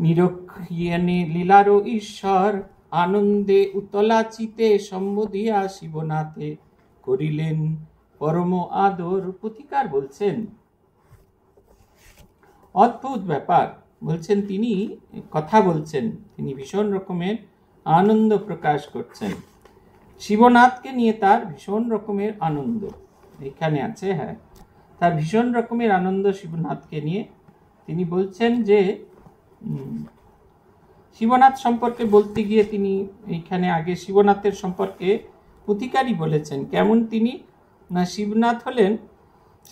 S1: নিরক্ষিয়ানে লীলারও ঈশ্বর আনন্দে উতলাচিতে সম্বোধিয়া শিবনাথে করিলেন পরম আদর প্রতিকার বলছেন অদ্ভুত ব্যাপার বলছেন তিনি কথা বলছেন তিনি ভীষণ রকমের আনন্দ প্রকাশ করছেন শিবনাথকে নিয়ে তার ভীষণ রকমের আনন্দ এখানে আছে হ্যাঁ তার ভীষণ রকমের আনন্দ শিবনাথকে নিয়ে তিনি বলছেন যে শিবনাথ সম্পর্কে বলতে গিয়ে তিনি এইখানে আগে শিবনাথের সম্পর্কে প্রতিকারী বলেছেন কেমন তিনি না শিবনাথ হলেন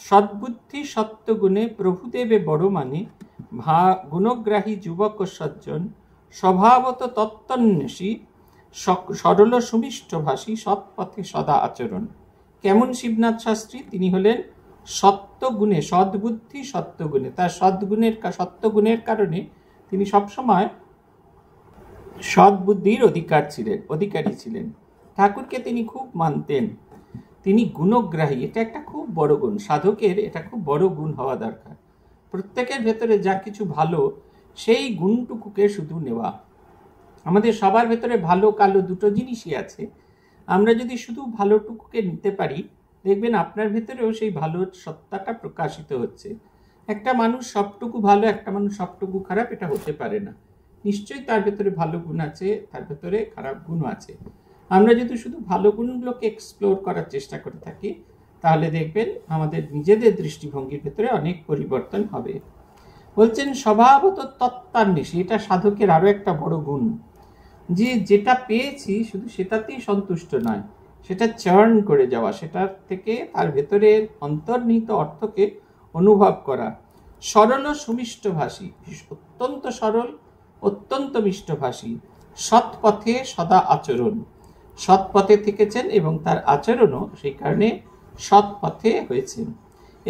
S1: সদ্বুদ্ধি সত্যগুণে প্রভুদেবে বড় মানে ভা গুণগ্রাহী যুবক সজ্জন স্বভাবত তত্ত্বন্বেষী সরল সুমিষ্টভাষী সৎপথে সদা আচরণ কেমন শিবনাথ শাস্ত্রী তিনি হলেন সত্যগুণে সদ্বুদ্ধি সত্যগুণে তার সদ্গুণের সত্যগুণের কারণে তিনি সবসময় সদ্বুদ্ধির অধিকার ছিলেন অধিকারী ছিলেন ঠাকুরকে তিনি খুব মানতেন তিনি গুণগ্রাহী এটা একটা খুব বড় গুণ সাধকের এটা খুব বড় গুণ হওয়া দরকার প্রত্যেকের ভেতরে যা কিছু ভালো সেই গুণটুকুকে শুধু নেওয়া আমাদের সবার ভেতরে ভালো কালো দুটো জিনিসই আছে আমরা যদি শুধু ভালোটুকুকে নিতে পারি দেখবেন আপনার ভেতরেও সেই ভালো সত্তাটা প্রকাশিত হচ্ছে একটা মানুষ সবটুকু ভালো একটা মানুষ সবটুকু খারাপ এটা হতে পারে না নিশ্চয়ই তার ভেতরে ভালো গুণ আছে তার ভেতরে খারাপ গুণও আছে আমরা যদি শুধু ভালো গুণগুলোকে এক্সপ্লোর করার চেষ্টা করে থাকি তাহলে দেখবেন আমাদের নিজেদের দৃষ্টিভঙ্গির ভেতরে অনেক পরিবর্তন হবে বলছেন স্বভাবত তত্ত্বান্বেষী এটা সাধকের আরও একটা বড় গুণ যে যেটা পেয়েছি শুধু সেটাতেই সন্তুষ্ট নয় সেটা চার্ন করে যাওয়া সেটার থেকে তার ভেতরের অন্তর্নিহিত অর্থকে অনুভব করা সরল ও সুমিষ্টভাষী অত্যন্ত সরল অত্যন্ত মিষ্টভাষী সৎ পথে সদা আচরণ সৎ পথে থেকেছেন এবং তার আচরণও সেই কারণে সৎ পথে হয়েছেন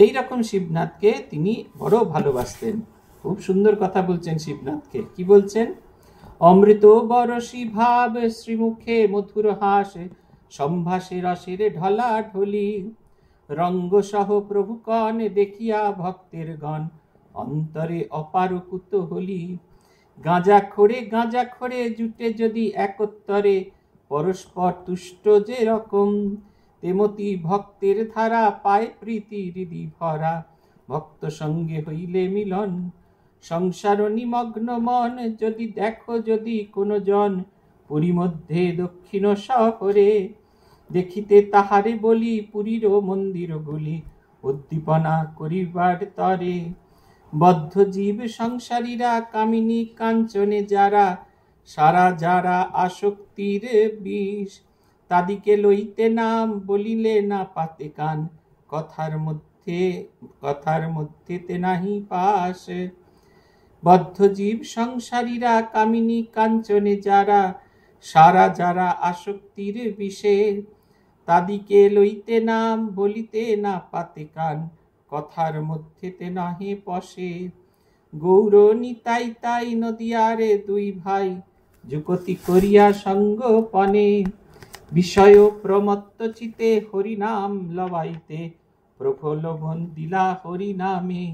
S1: এই রকম শিবনাথকে তিনি বড় ভালোবাসতেন খুব সুন্দর কথা বলছেন শিবনাথকে কি বলছেন অমৃত বরসি ভাব শ্রীমুখে মধুর হাস সম্ভাসে রসের ঢলা ঢলি রঙ্গসহ প্রভুকণ দেখিয়া ভক্তের গণ অন্তরে অপার হলি গাঁজা খোরে গাঁজা খোরে জুটে যদি একত্তরে পরস্পর তুষ্ট যে রকম তেমতি ভক্তের ধারা পায় প্রীতি হৃদি ভরা ভক্ত সঙ্গে হইলে মিলন সংসার নিমগ্ন মন যদি দেখো যদি কোনো জন মধ্যে দক্ষিণ শহরে দেখিতে তাহারে বলি পুরীর মন্দিরগুলি উদ্দীপনা করিবার তরে বদ্ধ জীব সংসারীরা কামিনী কাঞ্চনে যারা সারা যারা আসক্তির বিষ তাদিকে লইতে নাম বলিলে না পাতে কান কথার মধ্যে কথার মধ্যে তে নাহি পাশ বদ্ধজীব সংসারীরা কামিনী কাঞ্চনে যারা সারা যারা আসক্তির বিষে তাদিকে লইতে নাম বলিতে না পাতে কান কথার মধ্যে তে নহে পশে গৌর নিতাই তাই আরে দুই ভাই যুগতি করিয়া পনে বিষয় প্রমত্ত চিতে হরিনাম লবাইতে প্রফলভন দিলা হরিনামে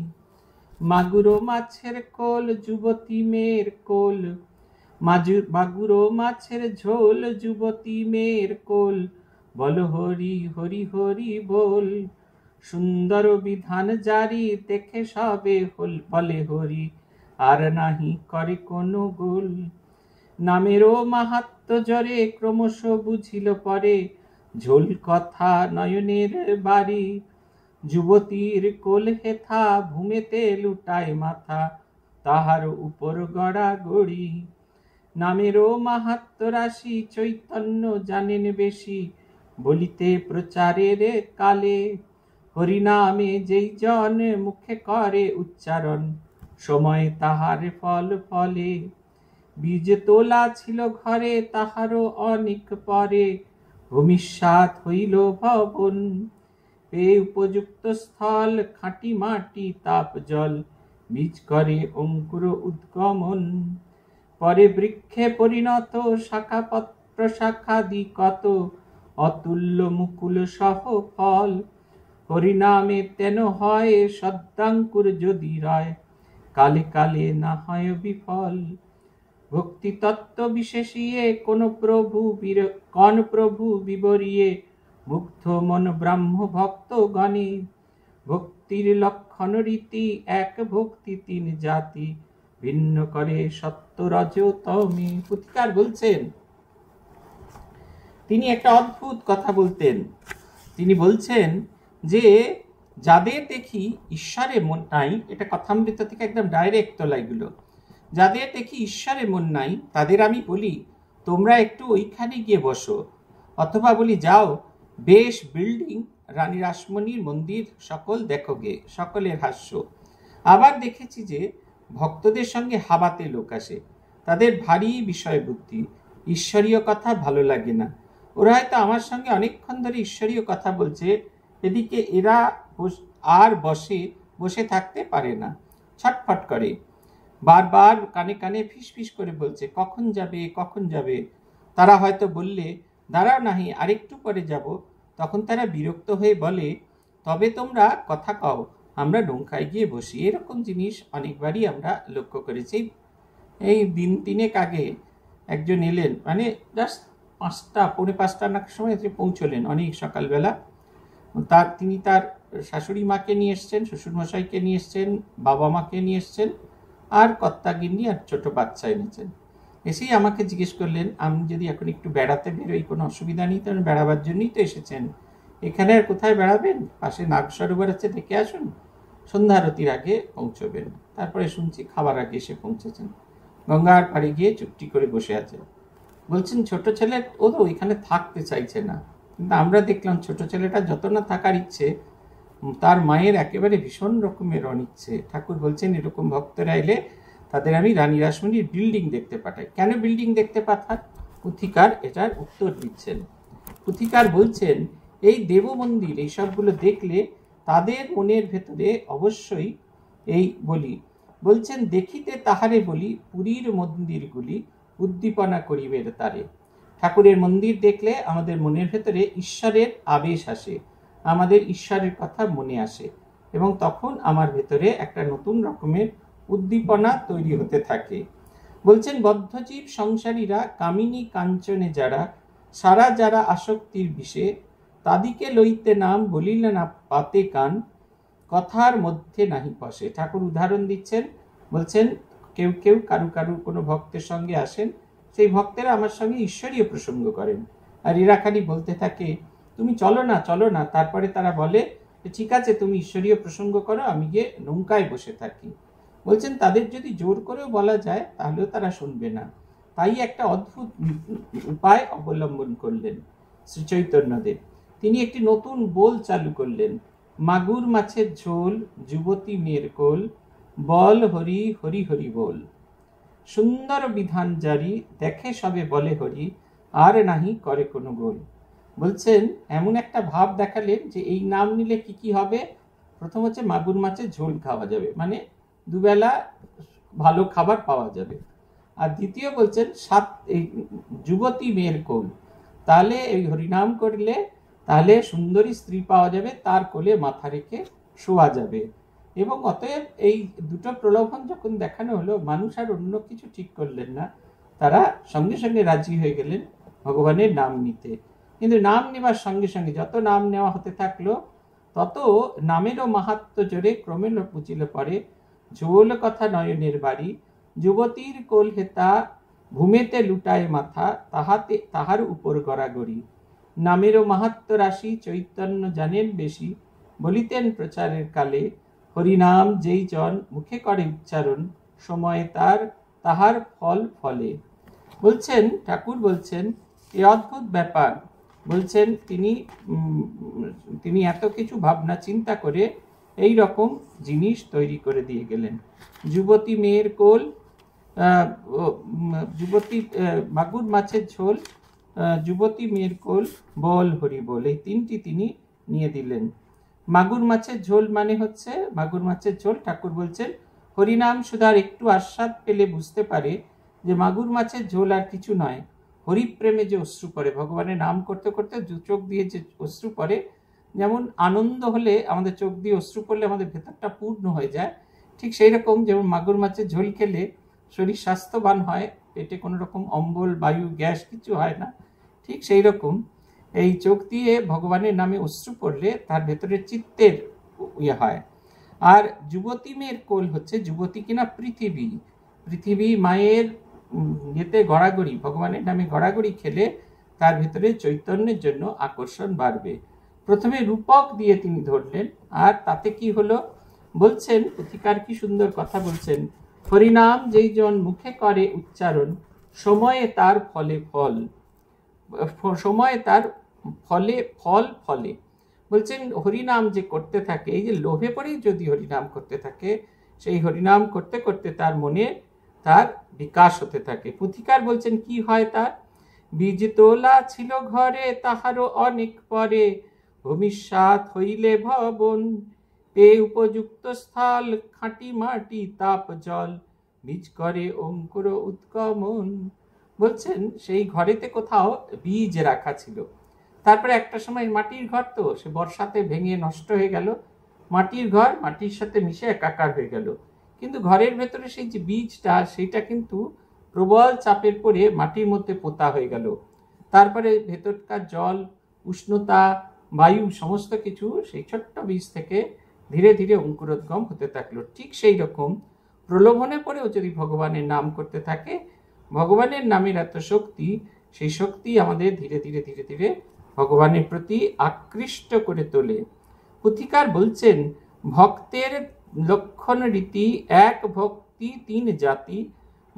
S1: মাগুরো মাছের কোল যুবতী মেয়ের কোল মাগুরো মাছের ঝোল যুবতী মেয়ের কোল বল হরি হরি হরি বল সুন্দর বিধান জারি দেখে সবে হল বলে হরি আর নাহি করে কোনো গোল নামেরও মাহাত্ম জরে ক্রমশ বুঝিল পরে ঝোল কথা নয়নের বাড়ি যুবতীর কোল হেথা ভূমেতে লুটায় মাথা তাহার উপর গড়া গড়ি নামেরও মাহাত্ম রাশি চৈতন্য জানেন বেশি বলিতে প্রচারের কালে হরিনামে যেই জন মুখে করে উচ্চারণ সময় তাহার ফল ফলে বীজ তোলা ছিল ঘরে তাহারও অনেক পরে ভূমিষ্যাত হইল ভবন পে উপযুক্ত স্থল খাঁটি মাটি তাপ জল বীজ করে অঙ্কুর উদ্গমন পরে বৃক্ষে পরিণত শাখা দি কত অতুল্য মুকুল সহ ফল হরিনামে তেন হয় সদ্যাঙ্কুর যদি রয় কালে কালে না হয় বিফল তত্ত্ব বিশেষিয়ে কোন প্রভু কন প্রভু বিবরিয়ে মুগ্ধ মন ব্রাহ্ম ভক্ত গণে ভক্তির লক্ষণ রীতি এক ভক্তি তিন জাতি ভিন্ন করে সত্য রজতমি পুতিকার বলছেন তিনি একটা অদ্ভুত কথা বলতেন তিনি বলছেন যে যাদের দেখি ঈশ্বরে মন নাই এটা কথামৃত থেকে একদম ডাইরেক্ট তোলা এগুলো যাদের দেখি ঈশ্বরের মন নাই তাদের আমি বলি তোমরা একটু ওইখানে গিয়ে বসো অথবা বলি যাও বেশ বিল্ডিং রানী রাসমণির মন্দির সকল দেখো গে সকলের হাস্য আবার দেখেছি যে ভক্তদের সঙ্গে হাবাতে লোক আসে তাদের ভারী বিষয় বুদ্ধি ঈশ্বরীয় কথা ভালো লাগে না
S2: ওরা হয়তো আমার
S1: সঙ্গে অনেকক্ষণ ধরে ঈশ্বরীয় কথা বলছে এদিকে এরা আর বসে বসে থাকতে পারে না ছটফট করে বারবার কানে কানে ফিস ফিস করে বলছে কখন যাবে কখন যাবে তারা হয়তো বললে দাঁড়াও নাহি আরেকটু পরে যাব তখন তারা বিরক্ত হয়ে বলে তবে তোমরা কথা কও আমরা নৌকায় গিয়ে বসি এরকম জিনিস অনেকবারই আমরা লক্ষ্য করেছি এই দিন তিনেক আগে একজন এলেন মানে জাস্ট পাঁচটা পৌনে পাঁচটা নাক সময় পৌঁছলেন অনেক সকালবেলা তার তিনি তার শাশুড়ি মাকে নিয়ে এসছেন শ্বশুরমশাইকে নিয়ে এসছেন বাবা মাকে নিয়ে এসছেন আর কত্তা গিন্নি আর ছোট বাচ্চা এনেছেন এসেই আমাকে জিজ্ঞেস করলেন আমি যদি এখন একটু বেড়াতে বেরোই কোনো অসুবিধা নেই তাহলে বেড়াবার জন্যই তো এসেছেন এখানে আর কোথায় বেড়াবেন পাশে নাগ সরোবর আছে দেখে আসুন সন্ধ্যা আরতির আগে পৌঁছবেন তারপরে শুনছি খাবার আগে এসে পৌঁছেছেন গঙ্গার পাড়ে গিয়ে চুপটি করে বসে আছে বলছেন ছোট ছেলে ও তো ওইখানে থাকতে চাইছে না কিন্তু আমরা দেখলাম ছোট ছেলেটা যত না থাকার ইচ্ছে তার মায়ের একেবারে ভীষণ রকমের অনিচ্ছে ঠাকুর বলছেন এরকম ভক্তরা এলে তাদের আমি রানী রাসমণির বিল্ডিং দেখতে পাঠাই কেন বিল্ডিং দেখতে পাঠান পুথিকার এটার উত্তর দিচ্ছেন পুথিকার বলছেন এই দেব মন্দির এইসবগুলো দেখলে তাদের মনের ভেতরে অবশ্যই এই বলি বলছেন দেখিতে তাহারে বলি পুরীর মন্দিরগুলি উদ্দীপনা করিবে তারে ঠাকুরের মন্দির দেখলে আমাদের মনের ভেতরে ঈশ্বরের আবেশ আসে আমাদের ঈশ্বরের কথা মনে আসে এবং তখন আমার ভেতরে একটা নতুন রকমের উদ্দীপনা তৈরি হতে থাকে বলছেন বদ্ধজীব সংসারীরা কামিনী কাঞ্চনে যারা সারা যারা আসক্তির বিষে তাদিকে লইতে নাম বলিল না পাতে কান কথার মধ্যে নাহি পশে ঠাকুর উদাহরণ দিচ্ছেন বলছেন কেউ কেউ কারু কারুর কোনো ভক্তের সঙ্গে আসেন সেই ভক্তেরা আমার সঙ্গে ঈশ্বরীয় প্রসঙ্গ করেন আর এরা খালি বলতে থাকে তুমি চলো না চলো না তারপরে তারা বলে ঠিক আছে তুমি ঈশ্বরীয় প্রসঙ্গ করো আমি গিয়ে নৌকায় বসে থাকি বলছেন তাদের যদি জোর করেও বলা যায় তাহলেও তারা শুনবে না তাই একটা অদ্ভুত উপায় অবলম্বন করলেন শ্রী চৈতন্যদেব তিনি একটি নতুন বোল চালু করলেন মাগুর মাছের ঝোল যুবতী মেয়ের কোল বল হরি হরি হরি বল সুন্দর বিধান জারি দেখে সবে বলে হরি আর নাহি করে কোনো গোল বলছেন এমন একটা ভাব দেখালেন যে এই নাম নিলে কি কি হবে প্রথম হচ্ছে মাগুর মাছের ঝোল খাওয়া যাবে মানে দুবেলা ভালো খাবার পাওয়া যাবে আর দ্বিতীয় বলছেন সাত এই যুবতী মেয়ের কোল তাহলে এই হরিনাম করলে তাহলে সুন্দরী স্ত্রী পাওয়া যাবে তার কোলে মাথা রেখে শোয়া যাবে এবং অতএব এই দুটো প্রলোভন যখন দেখানো হলো মানুষ আর অন্য কিছু ঠিক করলেন না তারা সঙ্গে সঙ্গে রাজি হয়ে গেলেন ভগবানের নাম নিতে কিন্তু নাম নেবার সঙ্গে সঙ্গে যত নাম নেওয়া হতে থাকলো তত নামেরও মাহাত্ম জোরে ক্রমে পুচিল পরে জোল কথা নয়নের বাড়ি যুবতীর কোল হেতা ভূমেতে লুটায় মাথা তাহাতে তাহার উপর গড়াগড়ি নামেরও মাহাত্ম রাশি চৈতন্য জানেন বেশি বলিতেন প্রচারের কালে হরিনাম যেই জন মুখে করে উচ্চারণ সময়ে তার তাহার ফল ফলে বলছেন ঠাকুর বলছেন এ অদ্ভুত ব্যাপার বলছেন তিনি তিনি এত কিছু ভাবনা চিন্তা করে এই রকম জিনিস তৈরি করে দিয়ে গেলেন যুবতী মেয়ের কোল যুবতী মাগুর মাছের ঝোল যুবতী মেয়ের কোল বল হরি বল এই তিনটি তিনি নিয়ে দিলেন মাগুর মাছের ঝোল মানে হচ্ছে মাগুর মাছের ঝোল ঠাকুর বলছেন হরিনাম সুধার একটু আস্বাদ পেলে বুঝতে পারে যে মাগুর মাছের ঝোল আর কিছু নয় হরিপ্রেমে যে অশ্রু পরে ভগবানের নাম করতে করতে চোখ দিয়ে যে অশ্রু পরে যেমন আনন্দ হলে আমাদের চোখ দিয়ে অশ্রু পড়লে আমাদের ভেতরটা পূর্ণ হয়ে যায় ঠিক সেই রকম যেমন মাগুর মাছের ঝোল খেলে শরীর স্বাস্থ্যবান হয় পেটে কোনো রকম অম্বল বায়ু গ্যাস কিছু হয় না ঠিক সেই রকম এই চোখ দিয়ে ভগবানের নামে অশ্রু পড়লে তার ভেতরে চিত্তের ইয়ে হয় আর যুবতী মেয়ের কোল হচ্ছে যুবতী কিনা পৃথিবী পৃথিবী মায়ের এতে গড়াগড়ি ভগবানের নামে গড়াগড়ি খেলে তার ভিতরে চৈতন্যের জন্য আকর্ষণ বাড়বে প্রথমে রূপক দিয়ে তিনি ধরলেন আর তাতে কি হলো বলছেন পুথিকার কি সুন্দর কথা বলছেন হরিনাম যেইজন মুখে করে উচ্চারণ সময়ে তার ফলে ফল সময়ে তার ফলে ফল ফলে বলছেন হরিনাম যে করতে থাকে এই যে লোভে পরেই যদি হরিনাম করতে থাকে সেই হরিনাম করতে করতে তার মনে তার বিকাশ হতে থাকে পুথিকার বলছেন কি হয় তার বীজ তোলা ছিল ঘরে তাহারও অনেক পরে ভূমিষ্যাত হইলে ভবন পে উপযুক্ত স্থল খাঁটি মাটি তাপ জল বীজ করে অঙ্কুর উৎকমন বলছেন সেই ঘরেতে কোথাও বীজ রাখা ছিল তারপরে একটা সময় মাটির ঘর তো সে বর্ষাতে ভেঙে নষ্ট হয়ে গেল মাটির ঘর মাটির সাথে মিশে একাকার হয়ে গেল কিন্তু ঘরের ভেতরে সেই যে বীজটা সেইটা কিন্তু প্রবল চাপের পরে মাটির মধ্যে পোতা হয়ে গেল তারপরে ভেতরকার জল উষ্ণতা বায়ু সমস্ত কিছু সেই ছোট্ট বীজ থেকে ধীরে ধীরে অঙ্কুরোদ্গম হতে থাকলো ঠিক সেই রকম প্রলোভনে পরেও যদি ভগবানের নাম করতে থাকে ভগবানের নামের এত শক্তি সেই শক্তি আমাদের ধীরে ধীরে ধীরে ধীরে ভগবানের প্রতি আকৃষ্ট করে তোলে পুথিকার বলছেন ভক্তের লক্ষণ রীতি এক ভক্তি তিন জাতি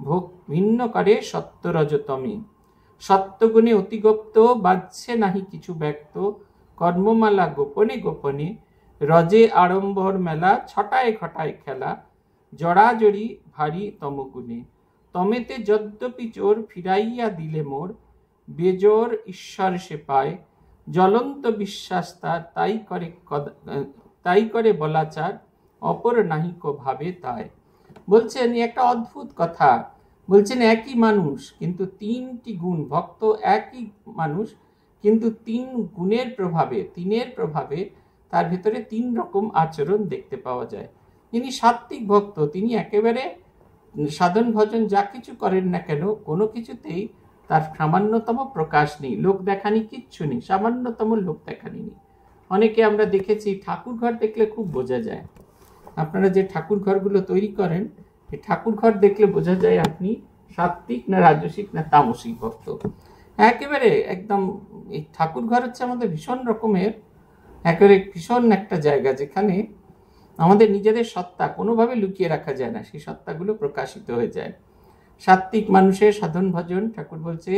S1: ভোগ ভিন্ন করে সত্যরজতমী সত্যগুণে অতিগপ্ত বাজছে নাহি কিছু ব্যক্ত কর্মমালা গোপনে গোপনে রজে আড়ম্বর মেলা ছটায় খটায় খেলা জড়াজড়ি ভারী তমগুণে তমেতে যদ্যপি চোর ফিরাইয়া দিলে মোর বেজর ঈশ্বর সে পায় জ্বলন্ত বিশ্বাস তার তাই করে তাই করে বলাচার নাহিক ভাবে তাই বলছেন একটা অদ্ভুত কথা বলছেন একই মানুষ কিন্তু তিনটি গুণ ভক্ত একই মানুষ কিন্তু তিন গুণের প্রভাবে তিনের প্রভাবে তার ভেতরে তিন রকম আচরণ দেখতে পাওয়া যায় যিনি সাত্ত্বিক ভক্ত তিনি একেবারে সাধন ভজন যা কিছু করেন না কেন কোনো কিছুতেই তার সামান্যতম প্রকাশ নেই লোক দেখানি কিচ্ছু নেই সামান্যতম লোক দেখানি নেই অনেকে আমরা দেখেছি ঠাকুর ঘর দেখলে খুব বোঝা যায় আপনারা যে ঠাকুর ঘরগুলো তৈরি করেন এই ঠাকুর ঘর দেখলে বোঝা যায় আপনি সাত্বিক না রাজসিক না তামসিক ভক্ত একেবারে একদম এই ঠাকুর ঘর হচ্ছে আমাদের ভীষণ রকমের একেবারে ভীষণ একটা জায়গা যেখানে আমাদের নিজেদের সত্তা কোনোভাবে লুকিয়ে রাখা যায় না সেই সত্তাগুলো প্রকাশিত হয়ে যায় সাত্বিক মানুষের সাধন ভজন ঠাকুর বলছে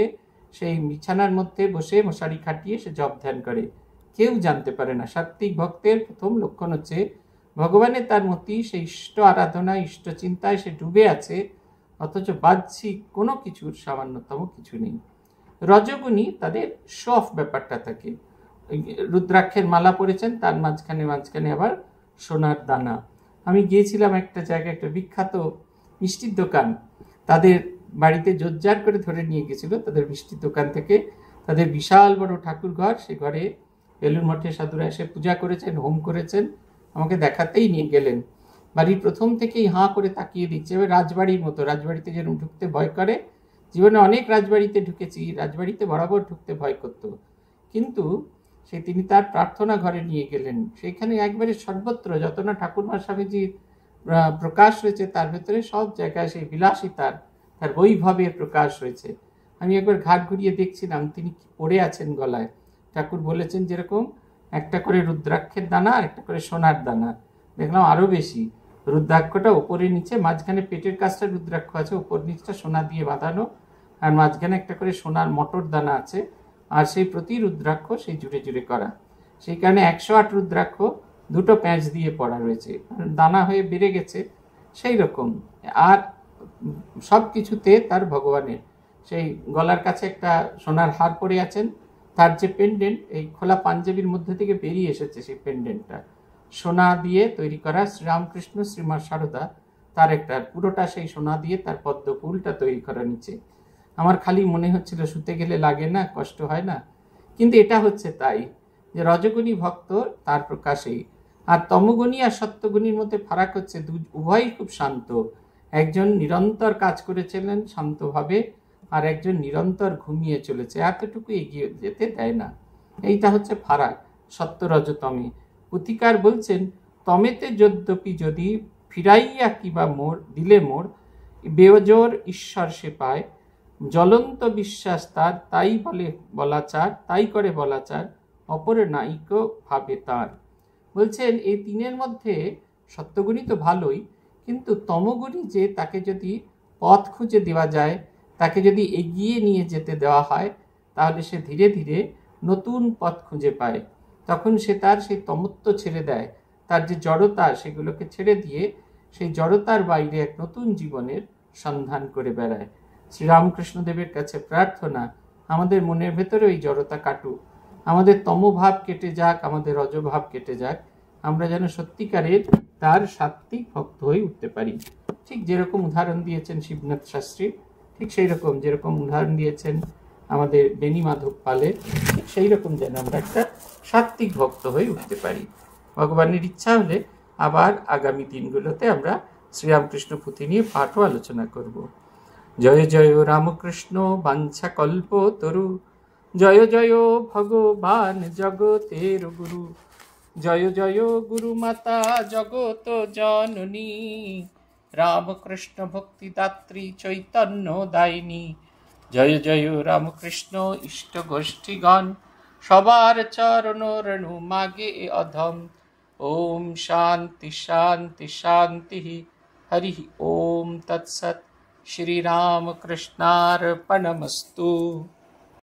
S1: সেই বিছানার মধ্যে বসে মশারি খাটিয়ে সে জপ ধ্যান করে কেউ জানতে পারে না সাত্বিক ভক্তের প্রথম লক্ষণ হচ্ছে ভগবানে তার মতি সেই ইষ্ট আরাধনা ইষ্ট চিন্তায় সে ডুবে আছে অথচ বাহ্যিক কোনো কিছুর সামান্যতম কিছু নেই রজগুণী তাদের সফ ব্যাপারটা থাকে রুদ্রাক্ষের মালা পরেছেন তার মাঝখানে মাঝখানে আবার সোনার দানা আমি গিয়েছিলাম একটা জায়গায় একটা বিখ্যাত মিষ্টির দোকান তাদের বাড়িতে জোরজার করে ধরে নিয়ে গেছিল তাদের মিষ্টির দোকান থেকে তাদের বিশাল বড় ঠাকুর ঘর সে ঘরে বেলুর মঠে সাধুরা এসে পূজা করেছেন হোম করেছেন আমাকে দেখাতেই নিয়ে গেলেন বাড়ির প্রথম থেকেই হাঁ করে তাকিয়ে দিচ্ছে এবার রাজবাড়ির মতো রাজবাড়িতে যেন ঢুকতে ভয় করে জীবনে অনেক রাজবাড়িতে ঢুকেছি রাজবাড়িতে বরাবর ঢুকতে ভয় করত কিন্তু সে তিনি তার প্রার্থনা ঘরে নিয়ে গেলেন সেখানে একবারে সর্বত্র যত না ঠাকুরমা স্বামীজির প্রকাশ রয়েছে তার ভেতরে সব জায়গায় সেই বিলাসিতার তার বৈভবের প্রকাশ রয়েছে আমি একবার ঘাট ঘুরিয়ে দেখছিলাম তিনি পড়ে আছেন গলায় ঠাকুর বলেছেন যেরকম একটা করে রুদ্রাক্ষের দানা আর একটা করে সোনার দানা দেখলাম আরও বেশি রুদ্রাক্ষটা ওপরে নিচে মাঝখানে পেটের কাছটা রুদ্রাক্ষ আছে ওপর নিচটা সোনা দিয়ে বাঁধানো আর মাঝখানে একটা করে সোনার মটর দানা আছে আর সেই প্রতি রুদ্রাক্ষ সেই জুড়ে জুড়ে করা সেই কারণে একশো আট রুদ্রাক্ষ দুটো প্যাঁচ দিয়ে পড়া রয়েছে দানা হয়ে বেড়ে গেছে সেই রকম আর সব কিছুতে তার ভগবানের সেই গলার কাছে একটা সোনার হার পরে আছেন তার যে পেন্ডেন্ট এই খোলা পাঞ্জাবির মধ্যে থেকে বেরিয়ে এসেছে সেই পেন্ডেন্টটা সোনা দিয়ে তৈরি করা শ্রীরামকৃষ্ণ শ্রীমা সারদা তার একটা পুরোটা সেই সোনা দিয়ে তার পদ্ম ফুলটা তৈরি করা নিচে আমার খালি মনে হচ্ছিল শুতে গেলে লাগে না কষ্ট হয় না কিন্তু এটা হচ্ছে তাই যে রজগুণী ভক্ত তার প্রকাশেই আর তমগুণী আর সত্যগুণীর মধ্যে ফারাক হচ্ছে উভয়ই খুব শান্ত একজন নিরন্তর কাজ করেছিলেন শান্তভাবে আর একজন নিরন্তর ঘুমিয়ে চলেছে এতটুকু এগিয়ে যেতে দেয় না এইটা হচ্ছে ফারাক সত্যরজতমে পুতিকার বলছেন তমেতে যদ্যপি যদি ফিরাইয়া কিবা মোর দিলে মোর বেজোর ঈশ্বর সে পায় জ্বলন্ত বিশ্বাস তার তাই বলে বলাচার তাই করে বলাচার অপর নায়িক ভাবে তার বলছেন এই তিনের মধ্যে সত্যগুণী তো ভালোই কিন্তু তমগুণী যে তাকে যদি পথ খুঁজে দেওয়া যায় তাকে যদি এগিয়ে নিয়ে যেতে দেওয়া হয় তাহলে সে ধীরে ধীরে নতুন পথ খুঁজে পায় তখন সে তার সেই তমত্ব ছেড়ে দেয় তার যে জড়তা সেগুলোকে ছেড়ে দিয়ে সেই জড়তার বাইরে এক নতুন জীবনের সন্ধান করে বেড়ায় শ্রীরামকৃষ্ণদেবের কাছে প্রার্থনা আমাদের মনের ভেতরে ওই জড়তা কাটুক আমাদের তমভাব কেটে যাক আমাদের রজভাব কেটে যাক আমরা যেন সত্যিকারের তার সাত্বিক ভক্ত হয়ে উঠতে পারি ঠিক যেরকম উদাহরণ দিয়েছেন শিবনাথ শাস্ত্রী ঠিক সেই রকম যেরকম উদাহরণ দিয়েছেন আমাদের বেনি মাধব পালের ঠিক সেই রকম যেন আমরা একটা সাত্ত্বিক ভক্ত হয়ে উঠতে পারি ভগবানের ইচ্ছা হলে আবার আগামী দিনগুলোতে আমরা শ্রীরামকৃষ্ণ পুঁথি নিয়ে পাঠও আলোচনা করব জয় জয় রামকৃষ্ণ বাঞ্ছা কল্প তরু জয় জয় ভগবান জগতের গুরু জয় জয় গুরুমাতা জগত জননী রামকৃষ্ণভক্তিদাত্রী চৈতন্য দায়িনী জয় জয় রামকৃষ্ণ ইষ্ট গোষ্ঠীগণ সবার চরণ রেণু মাগে অধম ওম শান্তি শান্তি শান্তি হরি ওম তৎসৎ श्रीरामकृष्णार्पणमस्तु